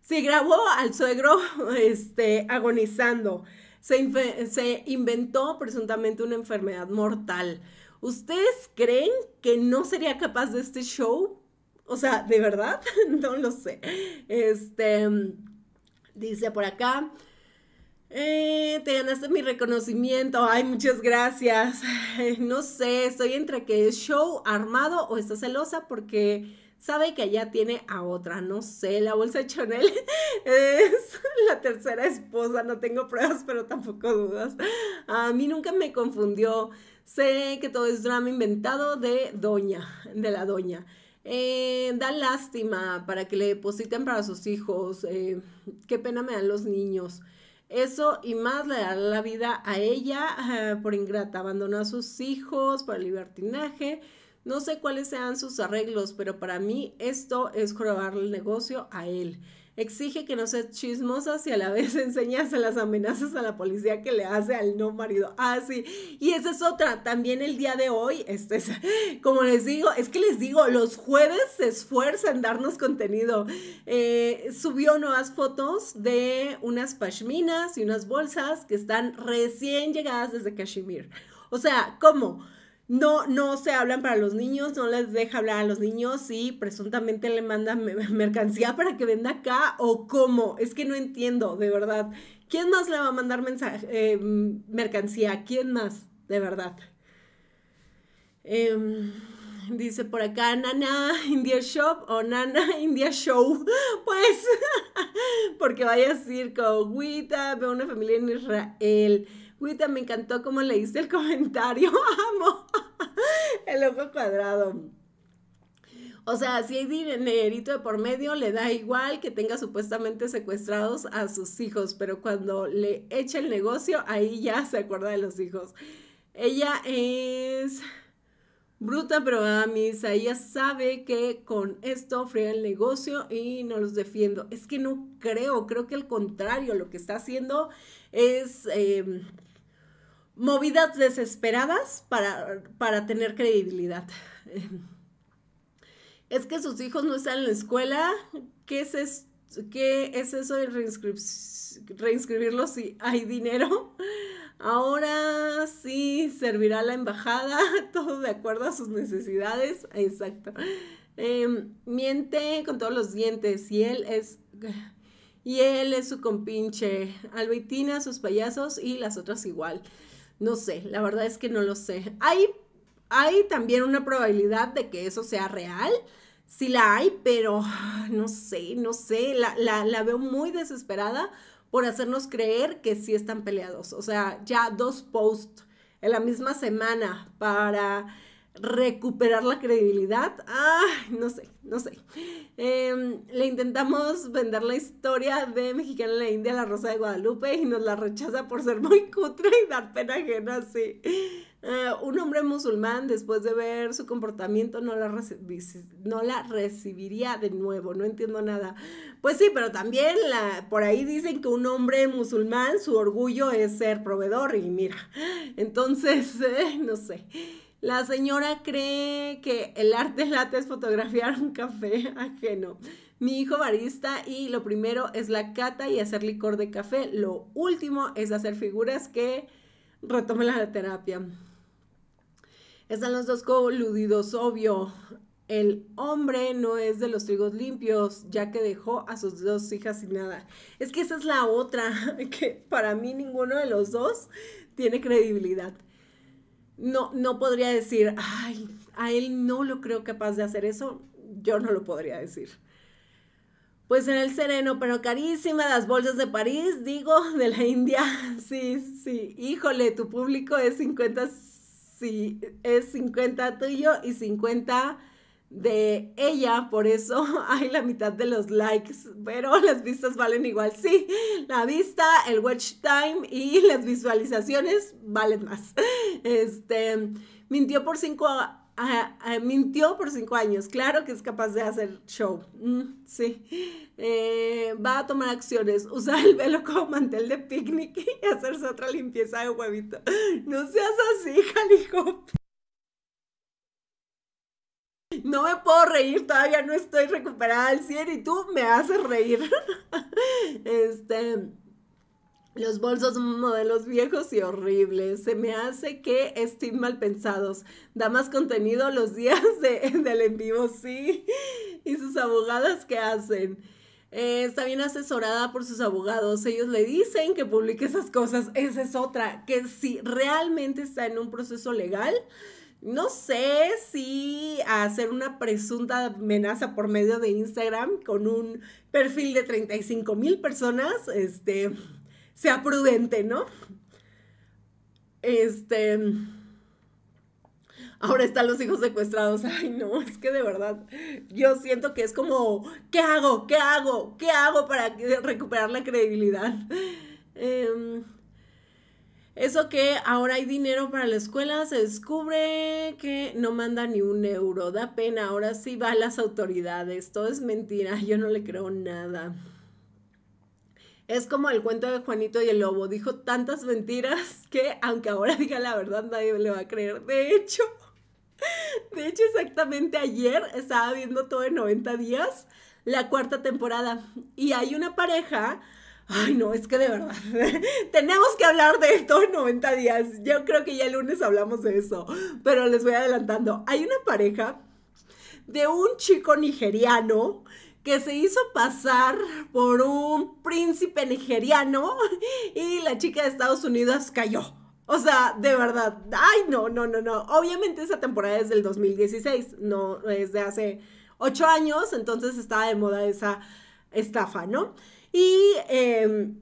se grabó al suegro este, agonizando, se, inventó presuntamente una enfermedad mortal. ¿Ustedes creen que no sería capaz de este show? O sea, ¿de verdad? no lo sé. Este, dice por acá, eh, te ganaste mi reconocimiento. Ay, muchas gracias. No sé, estoy entre que es show armado o está celosa porque sabe que allá tiene a otra. No sé, la bolsa de Chanel es la tercera esposa. No tengo pruebas, pero tampoco dudas. A mí nunca me confundió. Sé que todo es drama inventado de doña, de la doña. Eh, da lástima para que le depositen para sus hijos. Eh, qué pena me dan los niños. Eso y más le dará la vida a ella por ingrata. Abandonó a sus hijos por el libertinaje. No sé cuáles sean sus arreglos, pero para mí esto es robarle el negocio a él. Exige que no seas chismosa y a la vez enseñas las amenazas a la policía que le hace al no marido. Ah, sí. Y esa es otra. También el día de hoy, este, es, como les digo, es que les digo, los jueves se esfuerzan darnos contenido. Eh, subió nuevas fotos de unas pashminas y unas bolsas que están recién llegadas desde Kashmir. O sea, ¿cómo? no, no se hablan para los niños, no les deja hablar a los niños y presuntamente le manda mercancía para que venda acá o cómo. Es que no entiendo, de verdad. ¿Quién más le va a mandar mensaje, eh, mercancía? ¿Quién más? De verdad. Em, dice por acá Nana India Shop o Nana India Show. Pues, porque vaya a circo, agüita, veo una familia en Israel güita me encantó cómo leíste el comentario. Amo. El ojo cuadrado. O sea, si hay dinerito de por medio, le da igual que tenga supuestamente secuestrados a sus hijos, pero cuando le echa el negocio, ahí ya se acuerda de los hijos. Ella es bruta, pero a misa, ella sabe que con esto fría el negocio y no los defiendo. Es que no creo, creo que al contrario, lo que está haciendo es... Em, movidas desesperadas para, tener credibilidad. es que sus hijos no están en la escuela, ¿qué es, es eso de reinscribirlo si hay dinero? Ahora sí servirá la embajada, todo de acuerdo a sus necesidades. Exacto. Em, miente con todos los dientes y él es y él es su compinche. Albertina, sus payasos y las otras igual. No sé, la verdad es que no lo sé. Hay, hay también una probabilidad de que eso sea real. Sí la hay, pero no sé, no sé, la, la veo muy desesperada por hacernos creer que sí están peleados. O sea, ya dos posts en la misma semana para recuperar la credibilidad. no sé, no sé. Em, le intentamos vender la historia de Mexicana en la India, la Rosa de Guadalupe, y nos la rechaza por ser muy cutre y dar pena ajena, así. Eh, un hombre musulmán, después de ver su comportamiento, no la, recibiría de nuevo, no entiendo nada. Pues sí, pero también la, por ahí dicen que un hombre musulmán, su orgullo es ser proveedor, y mira, entonces, eh, no sé. La señora cree que el arte lata es fotografiar un café ajeno. Mi hijo barista y lo primero es la cata y hacer licor de café. Lo último es hacer figuras que retomen la terapia. Están los dos coludidos, obvio. El hombre no es de los trigos limpios, ya que dejó a sus dos hijas sin nada. Es que esa es la otra, que para mí ninguno de los dos tiene credibilidad no, no podría decir, ay, a él no lo creo capaz de hacer eso, yo no lo podría decir. Pues en el sereno, pero carísima las bolsas de París, digo, de la India. Sí, sí, híjole, tu público es 50, sí, es 50 tuyo y 50 de ella, por eso hay la mitad de los likes, pero las vistas valen igual. Sí, la vista, el watch time y las visualizaciones valen más. Este, mintió por cinco, mintió por cinco años, claro que es capaz de hacer show. Mm, sí, eh, va a tomar acciones, usar el velo como mantel de picnic y hacerse otra limpieza de huevito. No seas así, Jalisco. no me puedo reír, todavía no estoy recuperada al 100 y tú me haces reír. este, los bolsos modelos viejos y horribles. Se me hace que estén mal pensados. Da más contenido los días de, del en vivo, sí. Y sus abogadas, ¿qué hacen? Eh, está bien asesorada por sus abogados. Ellos le dicen que publique esas cosas. Esa es otra. Que si realmente está en un proceso legal, no sé si hacer una presunta amenaza por medio de Instagram con un perfil de 35 mil personas este, sea prudente, ¿no? Este. Ahora están los hijos secuestrados. Ay, no, es que de verdad, yo siento que es como, ¿qué hago? ¿Qué hago? ¿Qué hago para recuperar la credibilidad? Eh, eso que ahora hay dinero para la escuela, se descubre que no manda ni un euro. Da pena, ahora sí va a las autoridades. Todo es mentira, yo no le creo nada. Es como el cuento de Juanito y el Lobo. Dijo tantas mentiras que aunque ahora diga la verdad nadie le va a creer. De hecho, de hecho exactamente ayer estaba viendo todo en 90 días, la cuarta temporada. Y hay una pareja Ay, no, es que de verdad, tenemos que hablar de esto en 90 días. Yo creo que ya el lunes hablamos de eso, pero les voy adelantando. Hay una pareja de un chico nigeriano que se hizo pasar por un príncipe nigeriano y la chica de Estados Unidos cayó. O sea, de verdad, ay, no, no, no, no. Obviamente esa temporada es del 2016, no es de hace 8 años, entonces estaba de moda esa estafa, ¿no? Y... Em,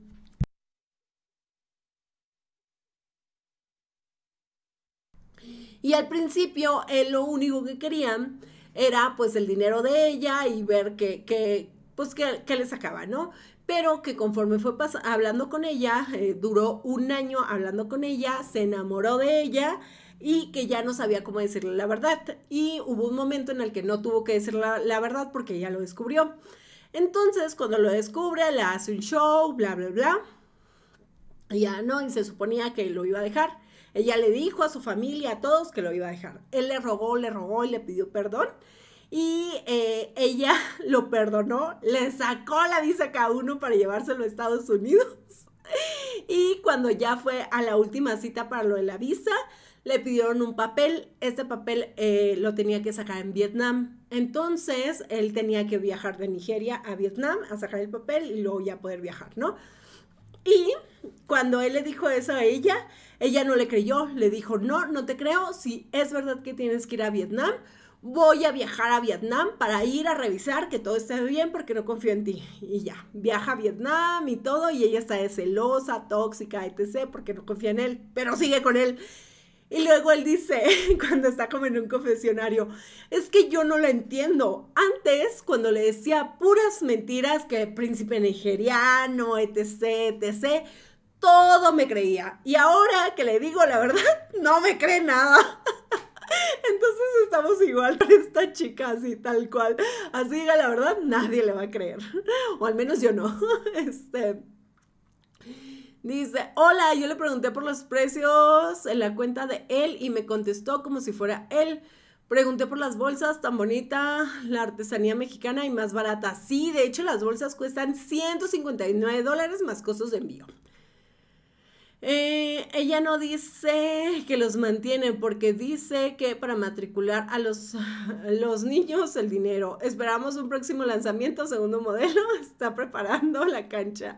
y al principio él eh, lo único que querían era pues el dinero de ella y ver que, que pues que, le sacaba, ¿no? Pero que conforme fue hablando con ella, eh, duró un año hablando con ella, se enamoró de ella y que ya no sabía cómo decirle la verdad. Y hubo un momento en el que no tuvo que decir la, la verdad porque ella lo descubrió. Entonces, cuando lo descubre, le hace un show, bla, bla, bla. Y ya no, y se suponía que lo iba a dejar. Ella le dijo a su familia, a todos, que lo iba a dejar. Él le rogó, le rogó y le pidió perdón. Y eh, ella lo perdonó, le sacó la visa cada uno para llevárselo a Estados Unidos. Y cuando ya fue a la última cita para lo de la visa, le pidieron un papel. Este papel eh, lo tenía que sacar en Vietnam. Entonces, él tenía que viajar de Nigeria a Vietnam a sacar el papel y luego ya poder viajar, ¿no? Y cuando él le dijo eso a ella, ella no le creyó, le dijo, no, no te creo, si es verdad que tienes que ir a Vietnam, voy a viajar a Vietnam para ir a revisar que todo esté bien porque no confío en ti. Y ya, viaja a Vietnam y todo, y ella está celosa, tóxica, etc., porque no confía en él, pero sigue con él. Y luego él dice, cuando está como en un confesionario, es que yo no lo entiendo. Antes, cuando le decía puras mentiras, que príncipe nigeriano, etc., etc., todo me creía. Y ahora que le digo la verdad, no me cree nada. Entonces estamos igual con esta chica, así tal cual. Así diga la verdad, nadie le va a creer. O al menos yo no. Este. Dice, hola, yo le pregunté por los precios en la cuenta de él y me contestó como si fuera él. Pregunté por las bolsas, tan bonita, la artesanía mexicana y más barata. Sí, de hecho las bolsas cuestan 159 dólares más costos de envío. Eh, ella no dice que los mantiene porque dice que para matricular a los, los niños el dinero. Esperamos un próximo lanzamiento, segundo modelo. Está preparando la cancha.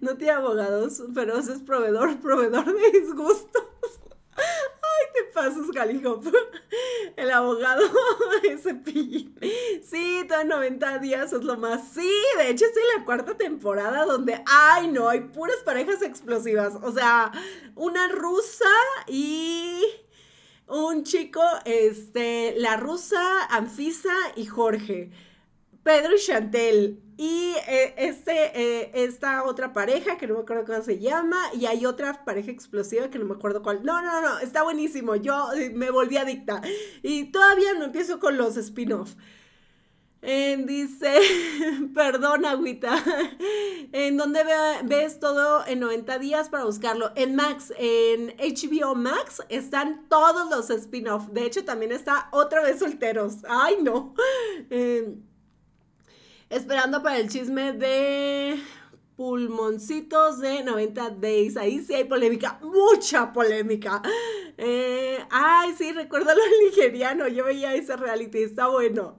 No tiene abogados pero es proveedor, proveedor de disgustos. Ay, te pasas, Galijo. El abogado de Cepillín. Sí, todo 90 días es lo más. Sí, de hecho estoy en la cuarta temporada donde, ay, no, hay puras parejas explosivas. O sea, una rusa y un chico, este, la rusa, Anfisa y Jorge. Pedro y Chantel, y eh, este, eh, esta otra pareja, que no me acuerdo cómo se llama, y hay otra pareja explosiva que no me acuerdo cuál. No, no, no, está buenísimo. Yo eh, me volví adicta. Y todavía no empiezo con los spin-off. dice, perdón, agüita. ¿En dónde ves todo en 90 días para buscarlo? En Max, en HBO Max están todos los spin offs De hecho, también está otra vez solteros. Ay, no. Eh, Esperando para el chisme de pulmoncitos de 90 days. Ahí sí hay polémica, mucha polémica. Eh, ay, sí, recuerdo lo nigeriano. Yo veía ese reality, está bueno.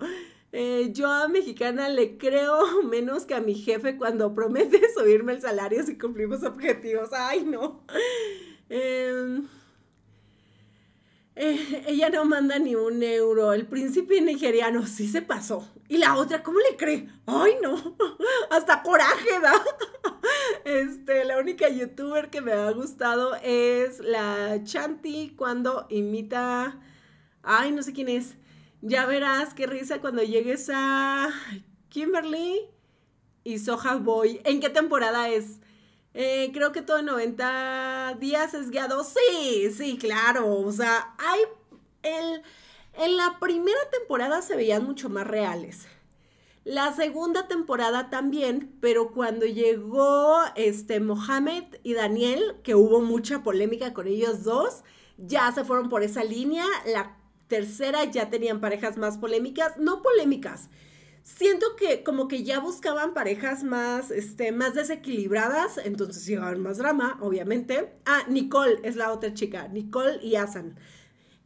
Eh, yo a mexicana le creo menos que a mi jefe cuando promete subirme el salario si cumplimos objetivos. Ay, no. Em, eh, ella no manda ni un euro. El príncipe nigeriano sí se pasó. Y la otra, ¿cómo le cree? Ay, no, hasta coraje da. Este, la única youtuber que me ha gustado es la Chanti cuando imita... Ay, no sé quién es. Ya verás qué risa cuando llegues a Kimberly y Soja Boy. ¿En qué temporada es? Eh, creo que todo 90 días es guiado. Sí, sí, claro. O sea, hay el en la primera temporada se veían mucho más reales. La segunda temporada también, pero cuando llegó este Mohamed y Daniel, que hubo mucha polémica con ellos dos, ya se fueron por esa línea. La tercera ya tenían parejas más polémicas, no polémicas. Siento que como que ya buscaban parejas más, este, más desequilibradas, entonces llegaban más drama, obviamente. Ah, Nicole es la otra chica, Nicole y Asan.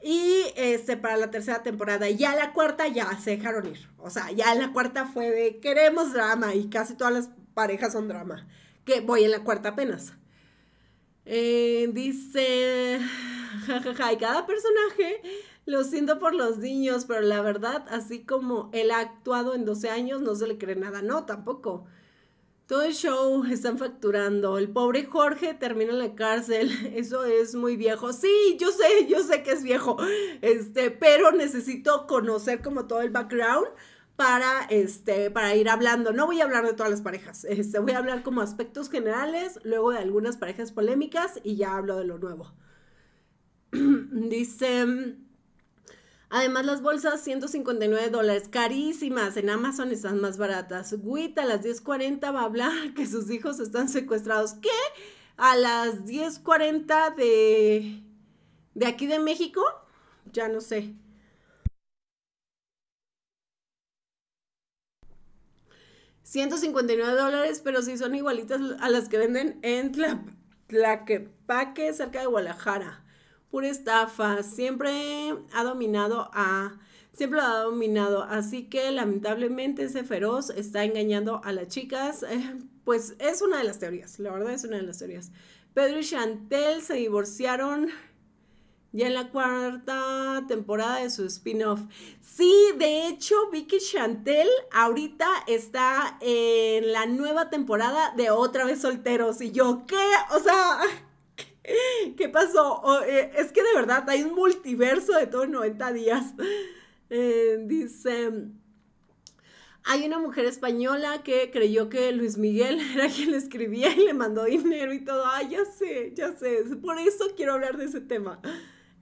Y este, para la tercera temporada. Y ya la cuarta ya se dejaron ir. O sea, ya la cuarta fue de queremos drama. Y casi todas las parejas son drama. Que voy en la cuarta apenas. Eh, dice, jajaja, y cada personaje lo siento por los niños, pero la verdad, así como él ha actuado en 12 años, no se le cree nada, no, tampoco. Todo el show están facturando. El pobre Jorge termina en la cárcel. Eso es muy viejo. Sí, yo sé, yo sé que es viejo. Este, pero necesito conocer como todo el background para, este, para ir hablando. No voy a hablar de todas las parejas, este, voy a hablar como aspectos generales, luego de algunas parejas polémicas y ya hablo de lo nuevo. Dice, Además, las bolsas 159 dólares, carísimas. En Amazon están más baratas. Wit a las 10.40 va a hablar que sus hijos están secuestrados. ¿Qué? A las 10.40 de, de aquí de México. Ya no sé. $159 dólares, pero sí son igualitas a las que venden en Tlaquepaque, cerca de Guadalajara pura estafa, siempre ha dominado a, siempre lo ha dominado, así que lamentablemente ese feroz está engañando a las chicas, eh, pues es una de las teorías, la verdad es una de las teorías. Pedro y Chantel se divorciaron ya en la cuarta temporada de su spin-off. Sí, de hecho, Vicky Chantel ahorita está en la nueva temporada de Otra vez Solteros. Y yo, ¿qué? O sea, ¿Qué pasó? Eh, es que de verdad hay un multiverso de todos 90 días. Eh, dice, hay una mujer española que creyó que Luis Miguel era quien le escribía y le mandó dinero y todo. Ay, ya sé, ya sé. Por eso quiero hablar de ese tema.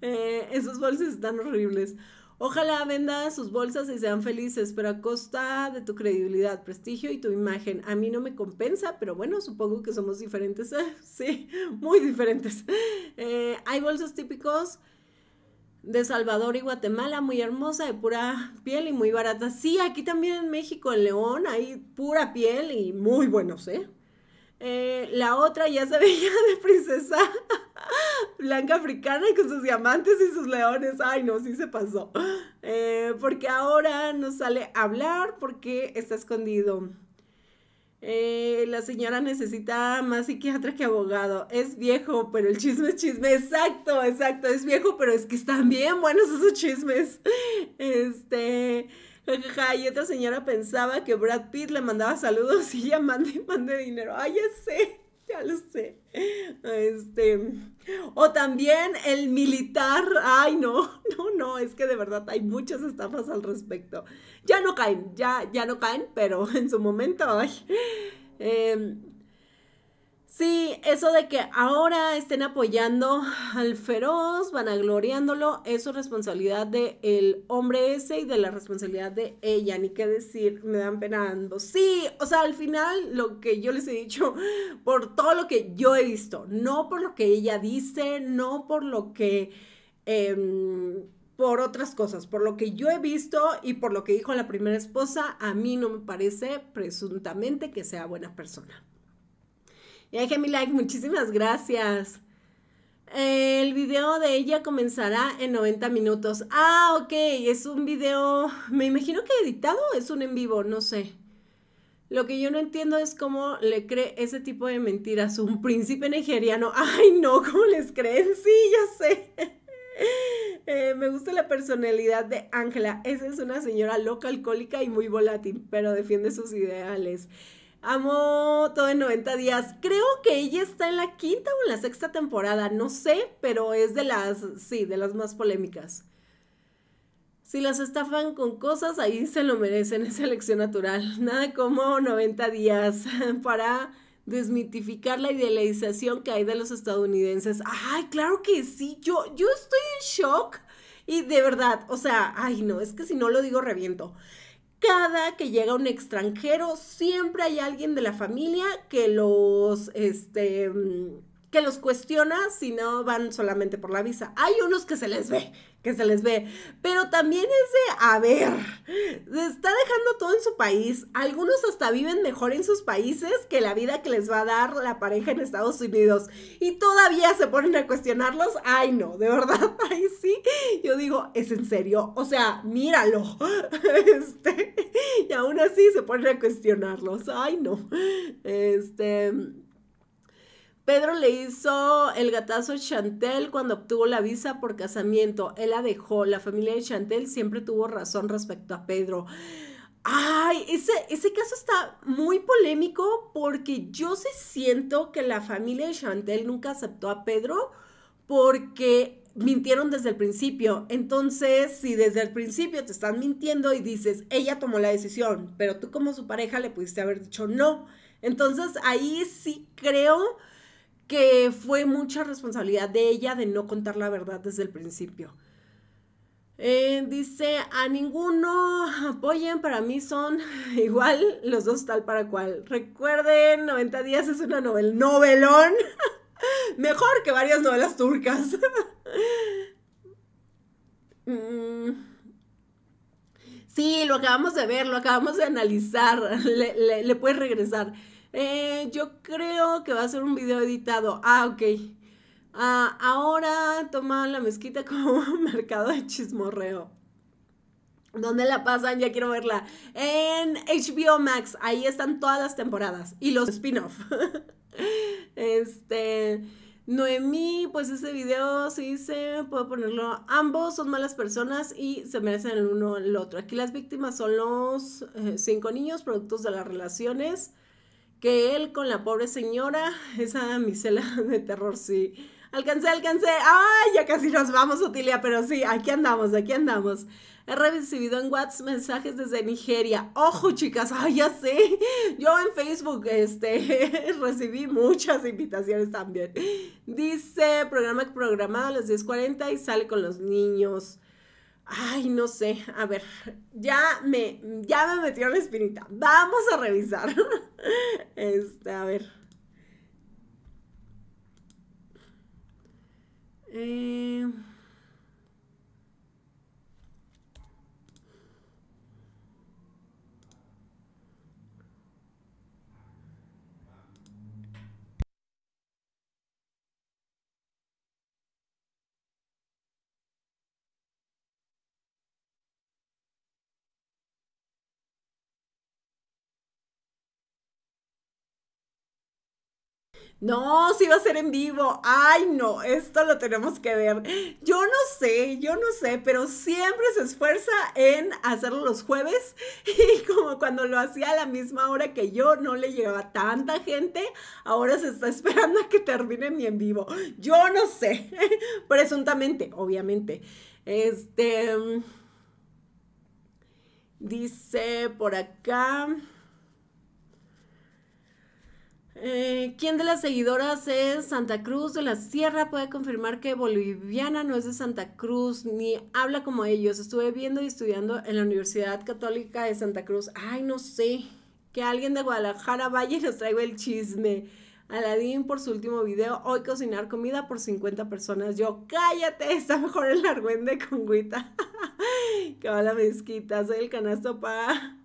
Eh, esos bolsos están horribles. Ojalá venda sus bolsas y sean felices, pero a costa de tu credibilidad, prestigio y tu imagen. A mí no me compensa, pero bueno, supongo que somos diferentes. sí, muy diferentes. Eh, hay bolsas típicos de Salvador y Guatemala, muy hermosa, de pura piel y muy barata. Sí, aquí también en México, en León, hay pura piel y muy buenos, ¿eh? Eh, la otra ya se veía de princesa blanca africana con sus diamantes y sus leones. Ay, no, sí se pasó. Eh, porque ahora no sale a hablar porque está escondido. Eh, la señora necesita más psiquiatra que abogado. Es viejo, pero el chisme es chisme. Exacto, exacto. Es viejo, pero es que están bien buenos esos chismes. Este. y otra señora pensaba que Brad Pitt le mandaba saludos y ella mande, mande dinero. Ay, ya sé, ya lo sé. Este, o también el militar. Ay, no, no, no, es que de verdad hay muchas estafas al respecto. Ya no caen, ya, ya no caen, pero en su momento, ay. Eh, Sí, eso de que ahora estén apoyando al feroz, vanagloriándolo, eso es responsabilidad del el hombre ese y de la responsabilidad de ella, ni qué decir, me dan pena Sí, o sea, al final lo que yo les he dicho, por todo lo que yo he visto, no por lo que ella dice, no por lo que... Em, por otras cosas, por lo que yo he visto y por lo que dijo la primera esposa, a mí no me parece presuntamente que sea buena persona. Ya mi like, muchísimas gracias. El video de ella comenzará en 90 minutos. Ah, ok, es un video, me imagino que editado, es un en vivo, no sé. Lo que yo no entiendo es cómo le cree ese tipo de mentiras un príncipe nigeriano. Ay, no, ¿cómo les creen? Sí, ya sé. Eh, me gusta la personalidad de Ángela. Esa es una señora loca, alcohólica y muy volátil, pero defiende sus ideales. Amo todo en 90 días. Creo que ella está en la quinta o en la sexta temporada, no sé, pero es de las, sí, de las más polémicas. Si las estafan con cosas, ahí se lo merecen, esa elección natural. Nada como 90 días para desmitificar la idealización que hay de los estadounidenses. Ay, claro que sí, yo, yo estoy en shock y de verdad, o sea, ay no, es que si no lo digo reviento cada que llega un extranjero, siempre hay alguien de la familia que los, este, mm, que los cuestiona si no van solamente por la visa. Hay unos que se les ve, que se les ve, pero también es de, a ver, se está dejando todo en su país. Algunos hasta viven mejor en sus países que la vida que les va a dar la pareja en Estados Unidos. Y todavía se ponen a cuestionarlos. Ay, no, de verdad, ay sí. Yo digo, es en serio. O sea, míralo. Este, y aún así se ponen a cuestionarlos. Ay, no. Este Pedro le hizo el gatazo a Chantel cuando obtuvo la visa por casamiento. Él la dejó. La familia de Chantel siempre tuvo razón respecto a Pedro. Ay, ese, ese caso está muy polémico porque yo sí siento que la familia de Chantel nunca aceptó a Pedro porque mintieron desde el principio. Entonces, si desde el principio te están mintiendo y dices, ella tomó la decisión, pero tú como su pareja le pudiste haber dicho no. Entonces, ahí sí creo que fue mucha responsabilidad de ella de no contar la verdad desde el principio. Eh, dice, a ninguno apoyen, para mí son igual los dos tal para cual. Recuerden, 90 días es una novel novelón, mejor que varias novelas turcas. Mm. sí, lo acabamos de ver, lo acabamos de analizar, le, le puedes regresar. Eh, yo creo que va a ser un video editado. Ah, ok. Ah, ahora toma la mezquita como un mercado de chismorreo. ¿Dónde la pasan? Ya quiero verla. En HBO Max. Ahí están todas las temporadas y los spin-off. este. Noemí, pues ese video sí se puedo ponerlo. Ambos son malas personas y se merecen el uno el otro. Aquí las víctimas son los eh, cinco niños, productos de las relaciones que él con la pobre señora, esa misela de terror, sí. Alcancé, alcancé. ¡Ay! Ya casi nos vamos, Otilia, pero sí, aquí andamos, aquí andamos. He recibido en WhatsApp mensajes desde Nigeria. Ojo, chicas, ay, ya sé. Yo en Facebook este, recibí muchas invitaciones también. Dice, programa programado a las 10.40 y sale con los niños. Ay, no sé, a ver, ya me, ya me metió la espinita. Vamos a revisar. Este, a ver. Eh... No, si va a ser en vivo. Ay, no, esto lo tenemos que ver. Yo no sé, yo no sé, pero siempre se esfuerza en hacerlo los jueves y como cuando lo hacía a la misma hora que yo, no le llegaba tanta gente, ahora se está esperando a que termine mi en vivo. Yo no sé, presuntamente, obviamente. Este mm, dice por acá eh, ¿Quién de las seguidoras es Santa Cruz de la Sierra? Puede confirmar que boliviana no es de Santa Cruz ni habla como ellos. Estuve viendo y estudiando en la Universidad Católica de Santa Cruz. Ay, no sé. Que alguien de Guadalajara vaya y nos traiga el chisme. Aladín por su último video, hoy cocinar comida por 50 personas. Yo, cállate, está mejor el argüende con güita. que va la mezquita, soy el canasto para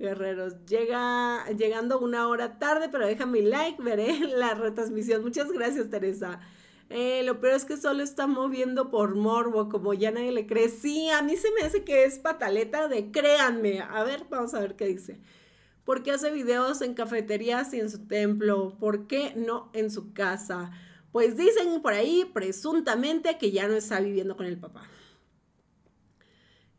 guerreros. Llega, llegando una hora tarde, pero déjame mi like, veré la retransmisión. Muchas gracias, Teresa. Eh, lo peor es que solo está moviendo por morbo, como ya nadie le cree. Sí, a mí se me hace que es pataleta de créanme. A ver, vamos a ver qué dice. ¿Por qué hace videos en cafeterías y en su templo? ¿Por qué no en su casa? Pues dicen por ahí presuntamente que ya no está viviendo con el papá.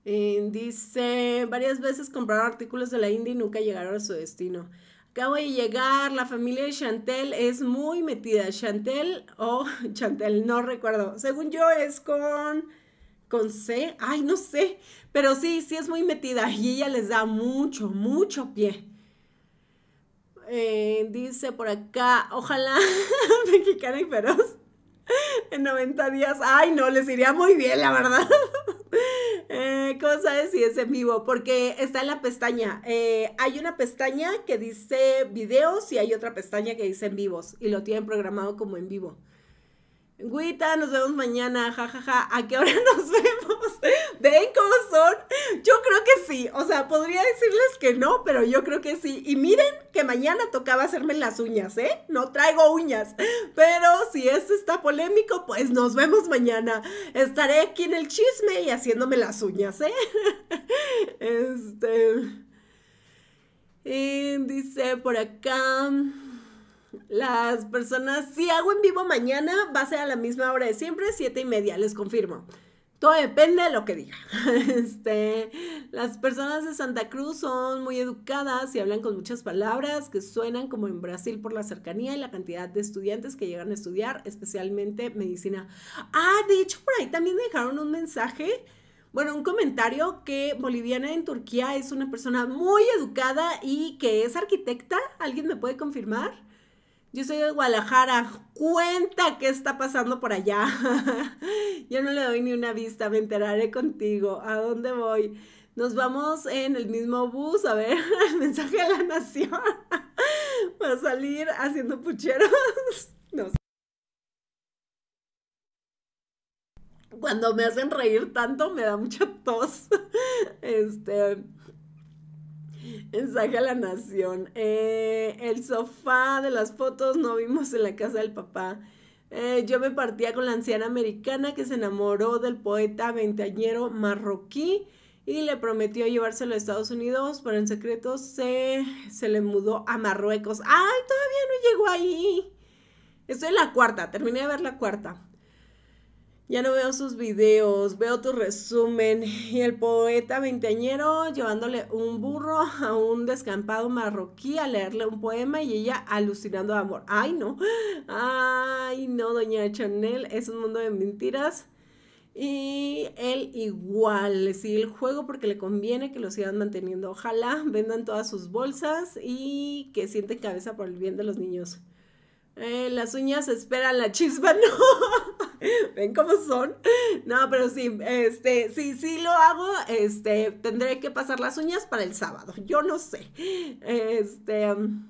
Eh, dice, varias veces compraron artículos de la India y nunca llegaron a su destino. Acabo de llegar, la familia de Chantel es muy metida. Chantel o Chantel, no recuerdo. Según yo es con, con C, ay, no sé, pero sí, sí es muy metida y ella les da mucho, mucho pie. Eh, dice por acá, ojalá mexicana y feroz. en 90 días. Ay, no, les iría muy bien, la verdad. Eh, ¿Cómo si es en vivo? Porque está en la pestaña. Eh, hay una pestaña que dice videos y hay otra pestaña que dice en vivos y lo tienen programado como en vivo. Güita, nos vemos mañana, jajaja, ja, ja. ¿a qué hora nos vemos? ¿Ven cómo son? Yo creo que sí, o sea, podría decirles que no, pero yo creo que sí. Y miren que mañana tocaba hacerme las uñas, ¿eh? No traigo uñas, pero si esto está polémico, pues nos vemos mañana. Estaré aquí en el chisme y haciéndome las uñas, ¿eh? Este... Y dice por acá... Las personas, si hago en vivo mañana, va a ser a la misma hora de siempre, siete y media, les confirmo. Todo depende de lo que diga. Este, las personas de Santa Cruz son muy educadas y hablan con muchas palabras que suenan como en Brasil por la cercanía y la cantidad de estudiantes que llegan a estudiar, especialmente medicina. Ah, de hecho, por ahí también dejaron un mensaje, bueno, un comentario que boliviana en Turquía es una persona muy educada y que es arquitecta. ¿Alguien me puede confirmar? Yo soy de Guadalajara, cuenta qué está pasando por allá. Yo no le doy ni una vista, me enteraré contigo. ¿A dónde voy? Nos vamos en el mismo bus a ver el mensaje a la nación ¿Va a salir haciendo pucheros. No sé. Cuando me hacen reír tanto me da mucha tos. Este, Mensaje a la nación. Eh, el sofá de las fotos no vimos en la casa del papá. Eh, yo me partía con la anciana americana que se enamoró del poeta ventañero marroquí y le prometió llevárselo a Estados Unidos, pero en secreto se, se le mudó a Marruecos. ¡Ay, todavía no llegó ahí! Estoy en la cuarta, terminé de ver la cuarta. Ya no veo sus videos, veo tu resumen y el poeta veinteañero llevándole un burro a un descampado marroquí a leerle un poema y ella alucinando de amor. Ay, no, ay, no, doña Chanel, es un mundo de mentiras. Y él igual, le sigue el juego porque le conviene que lo sigan manteniendo. Ojalá vendan todas sus bolsas y que sienten cabeza por el bien de los niños. Eh, las uñas esperan la chispa, no. ¿Ven cómo son? No, pero sí, este, sí, sí lo hago. Este, tendré que pasar las uñas para el sábado. Yo no sé. Este. Mm,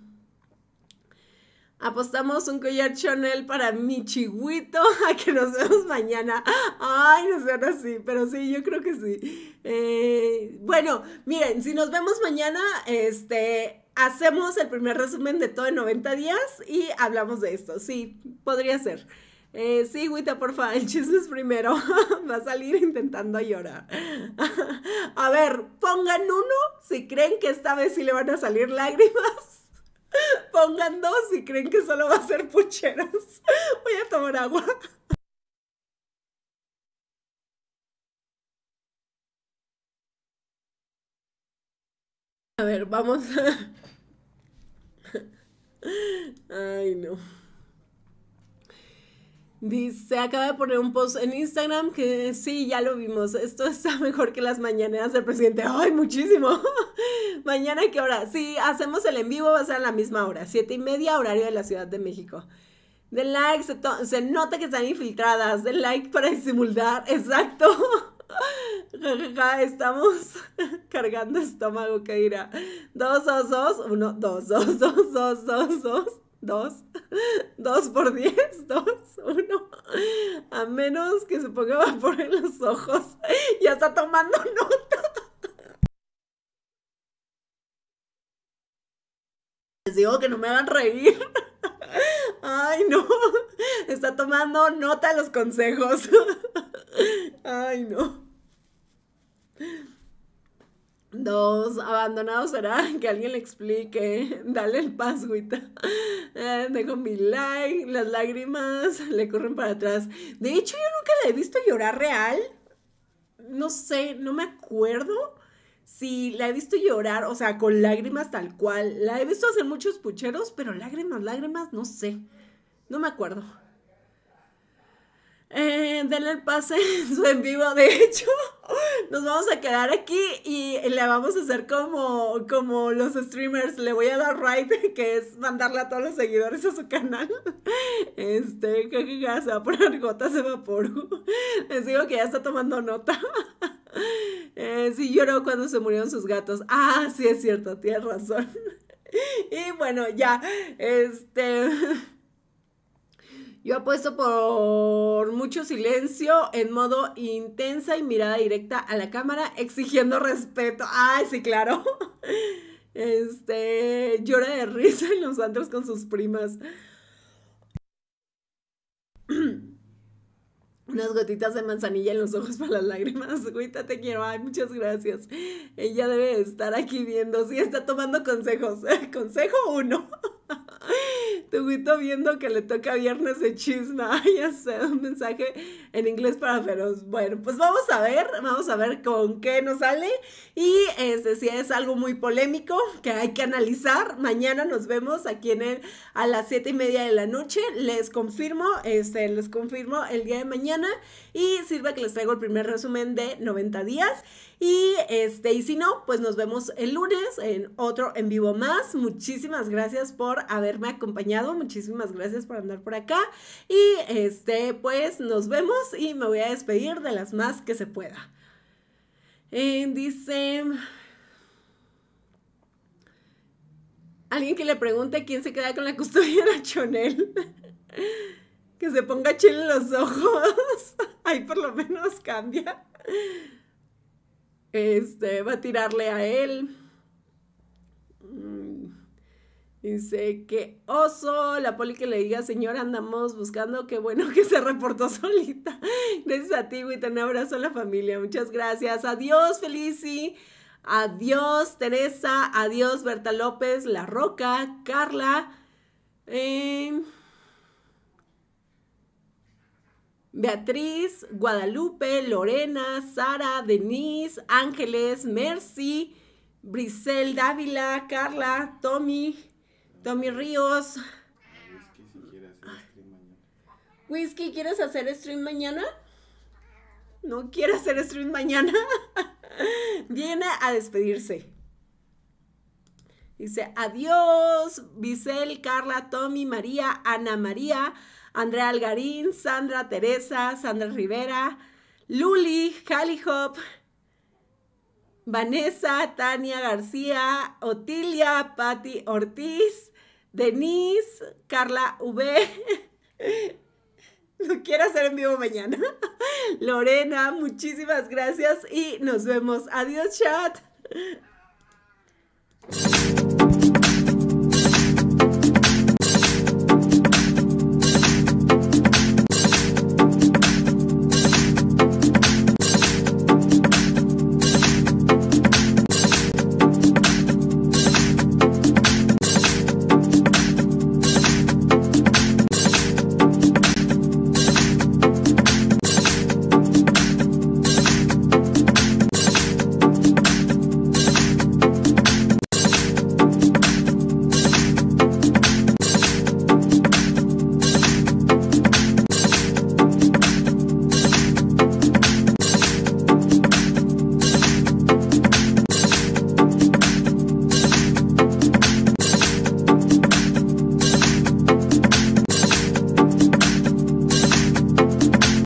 apostamos un collar Chanel para mi chihuito. A que nos vemos mañana. Ay, no sé, ahora sí, pero sí, yo creo que sí. Eh, bueno, miren, si nos vemos mañana, este, hacemos el primer resumen de todo en 90 días y hablamos de esto. Sí, podría ser. Eh, sí, por porfa, el chisme es primero. Va a salir intentando llorar. a ver, pongan uno si creen que esta vez sí le van a salir lágrimas. Pongan dos si creen que solo va a ser pucheros. Voy a tomar agua. A ver, vamos. Ay, no. Dice, acaba de poner un post en Instagram que sí, ya lo vimos. Esto está mejor que las mañaneras del presidente. ¡Ay, muchísimo! Mañana, ¿qué hora? Sí, hacemos el en vivo, va a ser a la misma hora. Siete y media, horario de la Ciudad de México. De like, se, nota que están infiltradas. De like para disimular. Exacto. Estamos cargando estómago, qué dirá? Dos osos, uno, dos, dos, dos, dos, dos, dos. ¿Dos? ¿Dos por diez? ¿Dos? ¿Uno? a menos que se ponga vapor en los ojos, ya está tomando nota. Les digo que no me a reír. Ay, no. Está tomando nota los consejos. Ay, no. Dos, abandonado será, que alguien le explique, dale el paso, güita. Eh, dejo mi like, las lágrimas le corren para atrás. De hecho, yo nunca la he visto llorar real. No sé, no me acuerdo si la he visto llorar, o sea, con lágrimas tal cual. La he visto hacer muchos pucheros, pero lágrimas, lágrimas, no sé. No me acuerdo. Eh, denle el pase en vivo. De hecho, nos vamos a quedar aquí y le vamos a hacer como, como los streamers. Le voy a dar right, que es mandarle a todos los seguidores a su canal. Este, que se va a poner gotas de vapor. Les digo que ya está tomando nota. Eh, sí lloró cuando se murieron sus gatos. Ah, sí es cierto, tienes razón. Y bueno, ya, este... Yo apuesto por mucho silencio en modo intensa y mirada directa a la cámara exigiendo respeto. Ay, sí, claro. Este, llora de risa en los antros con sus primas. Unas gotitas de manzanilla en los ojos para las lágrimas. Güita, te quiero. Ay, muchas gracias. Ella debe estar aquí viendo. Sí, está tomando consejos. Consejo uno. Tuguito viendo que le toca viernes de chisma. ya sé, un mensaje en inglés para feroz. Bueno, pues vamos a ver, vamos a ver con qué nos sale. Y este, si es algo muy polémico que hay que analizar, mañana nos vemos aquí en el, a las siete y media de la noche. Les confirmo, este, les confirmo el día de mañana. Y sirve que les traigo el primer resumen de 90 días. Y este, y si no, pues nos vemos el lunes en otro en vivo más. Muchísimas gracias por haberme acompañado Muchísimas gracias por andar por acá. Y este, pues nos vemos y me voy a despedir de las más que se pueda. Eh, dice. Alguien que le pregunte quién se queda con la custodia de Chonel. que se ponga chile en los ojos. Ahí por lo menos cambia. Este, va a tirarle a él. Dice que oso, la poli que le diga, señora, andamos buscando, qué bueno que se reportó solita. Gracias a ti, güey. un abrazo a la familia, muchas gracias. Adiós, Felici. Adiós, Teresa. Adiós, Berta López, La Roca, Carla. Eh, Beatriz, Guadalupe, Lorena, Sara, Denise, Ángeles, Mercy, Brisel, Dávila, Carla, Tommy. Tommy Ríos. Whisky, quieres hacer stream mañana. ¿quieres hacer mañana? No quiere hacer stream mañana. Viene a despedirse. Dice, adiós, Bisel, Carla, Tommy, María, Ana María, Andrea Algarín, Sandra Teresa, Sandra Rivera, Luli, Hallihop, Hop, Vanessa, Tania García, Otilia, Patti Ortiz, Denise, Carla V. Lo quiero hacer en vivo mañana. Lorena, muchísimas gracias y nos vemos. Adiós, chat.